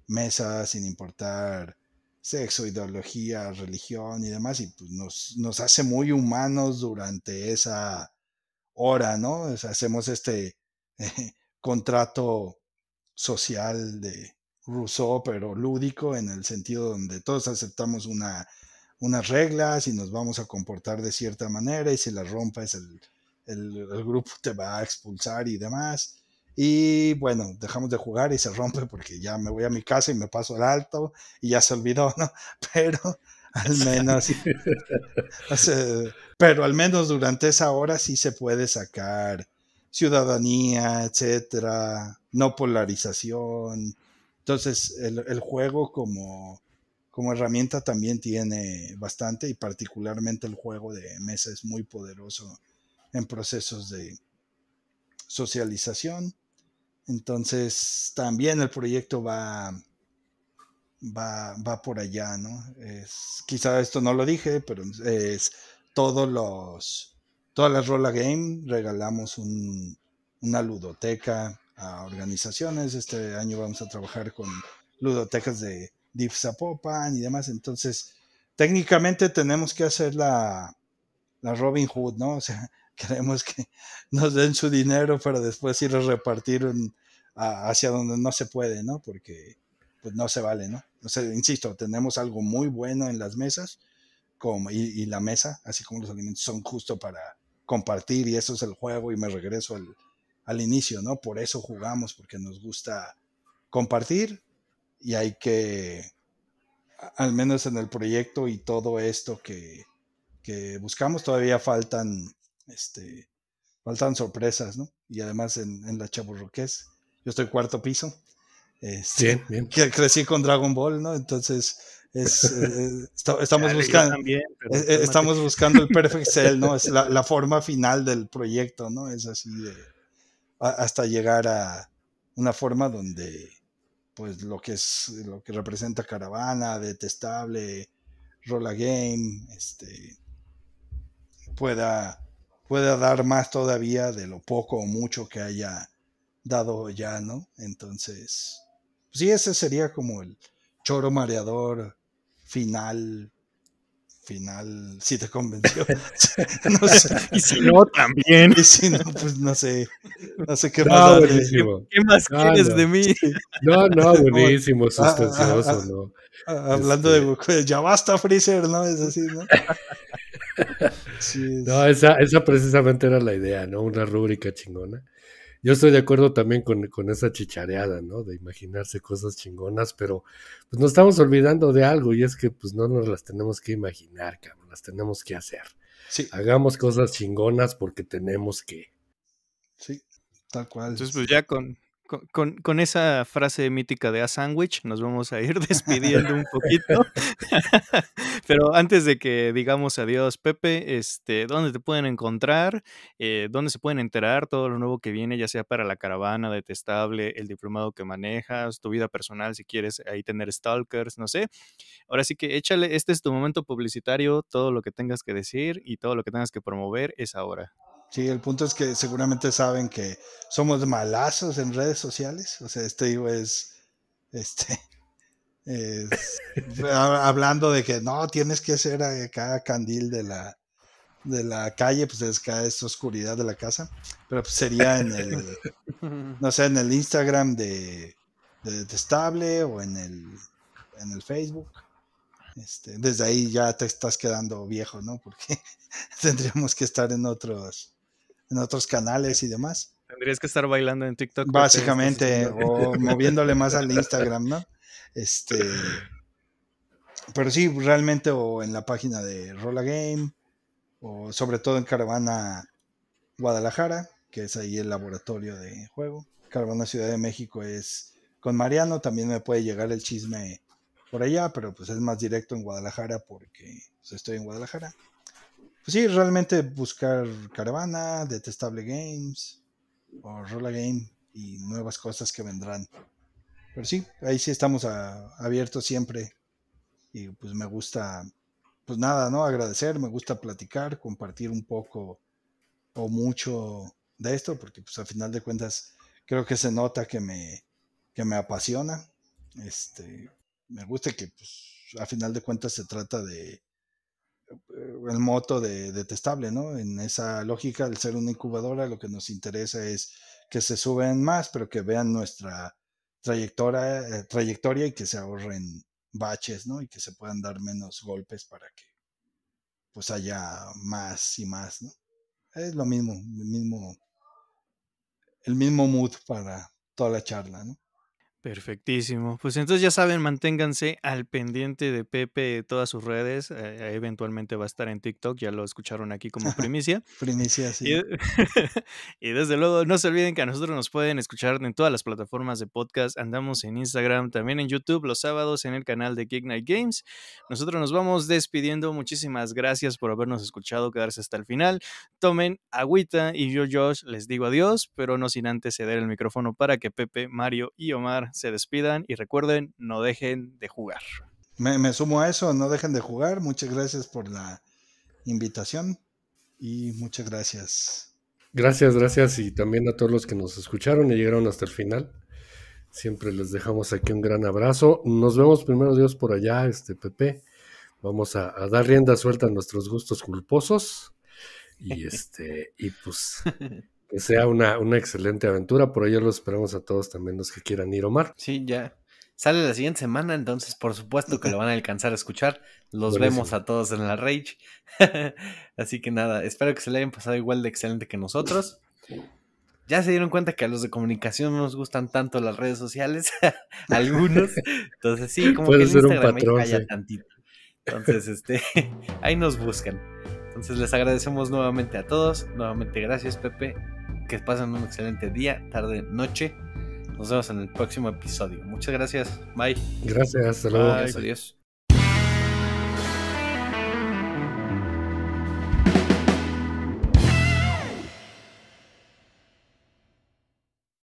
mesa sin importar sexo, ideología, religión y demás, y pues nos, nos hace muy humanos durante esa hora, ¿no? hacemos este [LAUGHS] contrato social de Rousseau, pero lúdico, en el sentido donde todos aceptamos una unas reglas y nos vamos a comportar de cierta manera y si las rompes el, el, grupo [LAUGHS] te va a expulsar y demás. Y bueno, dejamos de jugar y se rompe porque ya me voy a mi casa y me paso al alto y ya se olvidó, ¿no? [LAUGHS] Pero al menos, [LAUGHS] pero al menos durante esa hora sí se puede sacar ciudadanía, etcétera, no polarización. Entonces, el, el juego como como herramienta también tiene bastante y particularmente el juego de mesa es muy poderoso en procesos de socialización. Entonces también el proyecto va, va, por allá, ¿no? Es, quizá esto no lo dije, pero es todos los, todas las Rola Game regalamos una ludoteca a organizaciones. Este año vamos a trabajar con ludotecas de DIF Zapopan y demás. Entonces, técnicamente tenemos que hacer la, la Robin Hood, ¿no? O sea, [LAUGHS] queremos que nos den su dinero para después ir a repartir hacia donde no se puede, ¿no? Porque pues no se vale, ¿no? O sea, insisto, tenemos algo muy bueno en las mesas como, y, y, la mesa, así como los alimentos son justo para compartir y eso es el juego y me regreso al, al inicio, ¿no? Por eso jugamos, porque nos gusta compartir y hay que, al menos en el proyecto y todo esto que, buscamos, todavía faltan, este, faltan sorpresas, ¿no? Y además en, en la chaburroqués, yo estoy cuarto piso. Este, bien, crecí con Dragon Ball, ¿no? Entonces, [LAUGHS] eh, eh, estamos, buscando, eh, estamos buscando el perfect cell, [LAUGHS] ¿no? Es la, forma final del proyecto, ¿no? Es así de, hasta llegar a una forma donde pues lo que es lo que representa Caravana, Detestable, Rola Game, este pueda pueda dar más todavía de lo poco o mucho que haya dado ya, ¿no? Entonces, pues, sí, ese sería como el choro mareador final final si te convenció. [LAUGHS] [LAUGHS] no sé. Y si no, también. Y si no, pues no sé. No sé qué más. ¿Qué, más quieres de mí? No, no, [LAUGHS] buenísimo, ah, ah, ah, sustancioso, ¿no? hablando este de ya basta Freezer, ¿no? Es así, ¿no? sí, No, esa, esa precisamente era la idea, ¿no? Una rúbrica chingona yo estoy de acuerdo también con, esa chichareada, ¿no? De imaginarse cosas chingonas, pero pues nos estamos olvidando de algo y es que pues no nos las tenemos que imaginar, cabrón, las tenemos que hacer. Sí. Hagamos cosas chingonas porque tenemos que. Sí, tal cual. Entonces pues ya con, con, esa frase mítica de a sandwich nos vamos a ir [LAUGHS] despidiendo un poquito. [LAUGHS] Pero antes de que digamos adiós, Pepe, este, ¿dónde te pueden encontrar? Eh, ¿Dónde se pueden enterar todo lo nuevo que viene, ya sea para la caravana, detestable, el diplomado que manejas, tu vida personal, si quieres ahí tener stalkers, no sé? Ahora sí que échale, este es tu momento publicitario, todo lo que tengas que decir y todo lo que tengas que promover es ahora. Sí, el punto es que seguramente saben que somos malazos en redes sociales. O sea, este digo es. Este. [LAUGHS] hablando de que no, tienes que ser cada candil de la, de la calle, pues es cada oscuridad de la casa. Pero pues, sería en el. [LAUGHS] no sé, en el Instagram de, de Detestable o en el, en el Facebook. Este, desde ahí ya te estás quedando viejo, ¿no? Porque [LAUGHS] tendríamos que estar en otros en otros canales y demás. Tendrías que estar bailando en TikTok. Básicamente, o [LAUGHS] moviéndole más al Instagram, ¿no? Este. Pero sí, realmente, o en la página de Rola Game, o sobre todo en Caravana Guadalajara, que es ahí el laboratorio de juego. Caravana Ciudad de México es con Mariano, también me puede llegar el chisme por allá, pero pues es más directo en Guadalajara porque pues, estoy en Guadalajara pues sí, realmente buscar Caravana, Detestable Games o Rola Game y nuevas cosas que vendrán. Pero sí, ahí sí estamos abiertos siempre. Y pues me gusta, pues nada, ¿no? Agradecer, me gusta platicar, compartir un poco o mucho de esto, porque pues a final de cuentas creo que se nota que me, que me apasiona. Este, me gusta que pues a final de cuentas se trata de, eh, el moto de detestable, ¿no? En esa lógica, de ser una incubadora, lo que nos interesa es que se suben más, pero que vean nuestra trayectoria, eh, trayectoria y que se ahorren baches, ¿no? Y que se puedan dar menos golpes para que pues haya más y más, ¿no? Es lo mismo, el mismo, el mismo mood para toda la charla, ¿no? Perfectísimo. Pues entonces ya saben, manténganse al pendiente de Pepe de todas sus redes. Eh, eventualmente va a estar en TikTok, ya lo escucharon aquí como [LAUGHS] primicia. primicia, sí. [LAUGHS] Y, desde luego, no se olviden que a nosotros nos pueden escuchar en todas las plataformas de podcast. Andamos en Instagram, también en YouTube, los sábados en el canal de Geek Night Games. Nosotros nos vamos despidiendo. Muchísimas gracias por habernos escuchado, quedarse hasta el final. Tomen agüita y yo, Josh, les digo adiós, pero no sin antes ceder el micrófono para que Pepe, Mario y Omar se despidan y recuerden, no dejen de jugar. Me, sumo a eso, no dejen de jugar. Muchas gracias por la invitación y muchas gracias. Gracias, gracias y también a todos los que nos escucharon y llegaron hasta el final. Siempre les dejamos aquí un gran abrazo. Nos vemos primero Dios por allá, este Pepe. Vamos a, a dar rienda suelta a nuestros gustos culposos. Y [LAUGHS] este, y pues [LAUGHS] que sea una, una excelente aventura. Por ello lo esperamos a todos también los que quieran ir, Omar. Sí, ya. Sale la siguiente semana, entonces por supuesto que lo van a alcanzar a escuchar. Los vemos a todos en la Rage. [LAUGHS] Así que nada, espero que se le hayan pasado igual de excelente que nosotros. Ya se dieron cuenta que a los de comunicación no nos gustan tanto las redes sociales, [LAUGHS] algunos. Entonces sí, como que ser Instagram patrón, tantito. Entonces, este, [LAUGHS] ahí nos buscan. Entonces les agradecemos nuevamente a todos. Nuevamente gracias, Pepe que pasen un excelente día, tarde, noche. Nos vemos en el próximo episodio. Muchas gracias. Bye. Gracias. Saludos. luego, Adiós.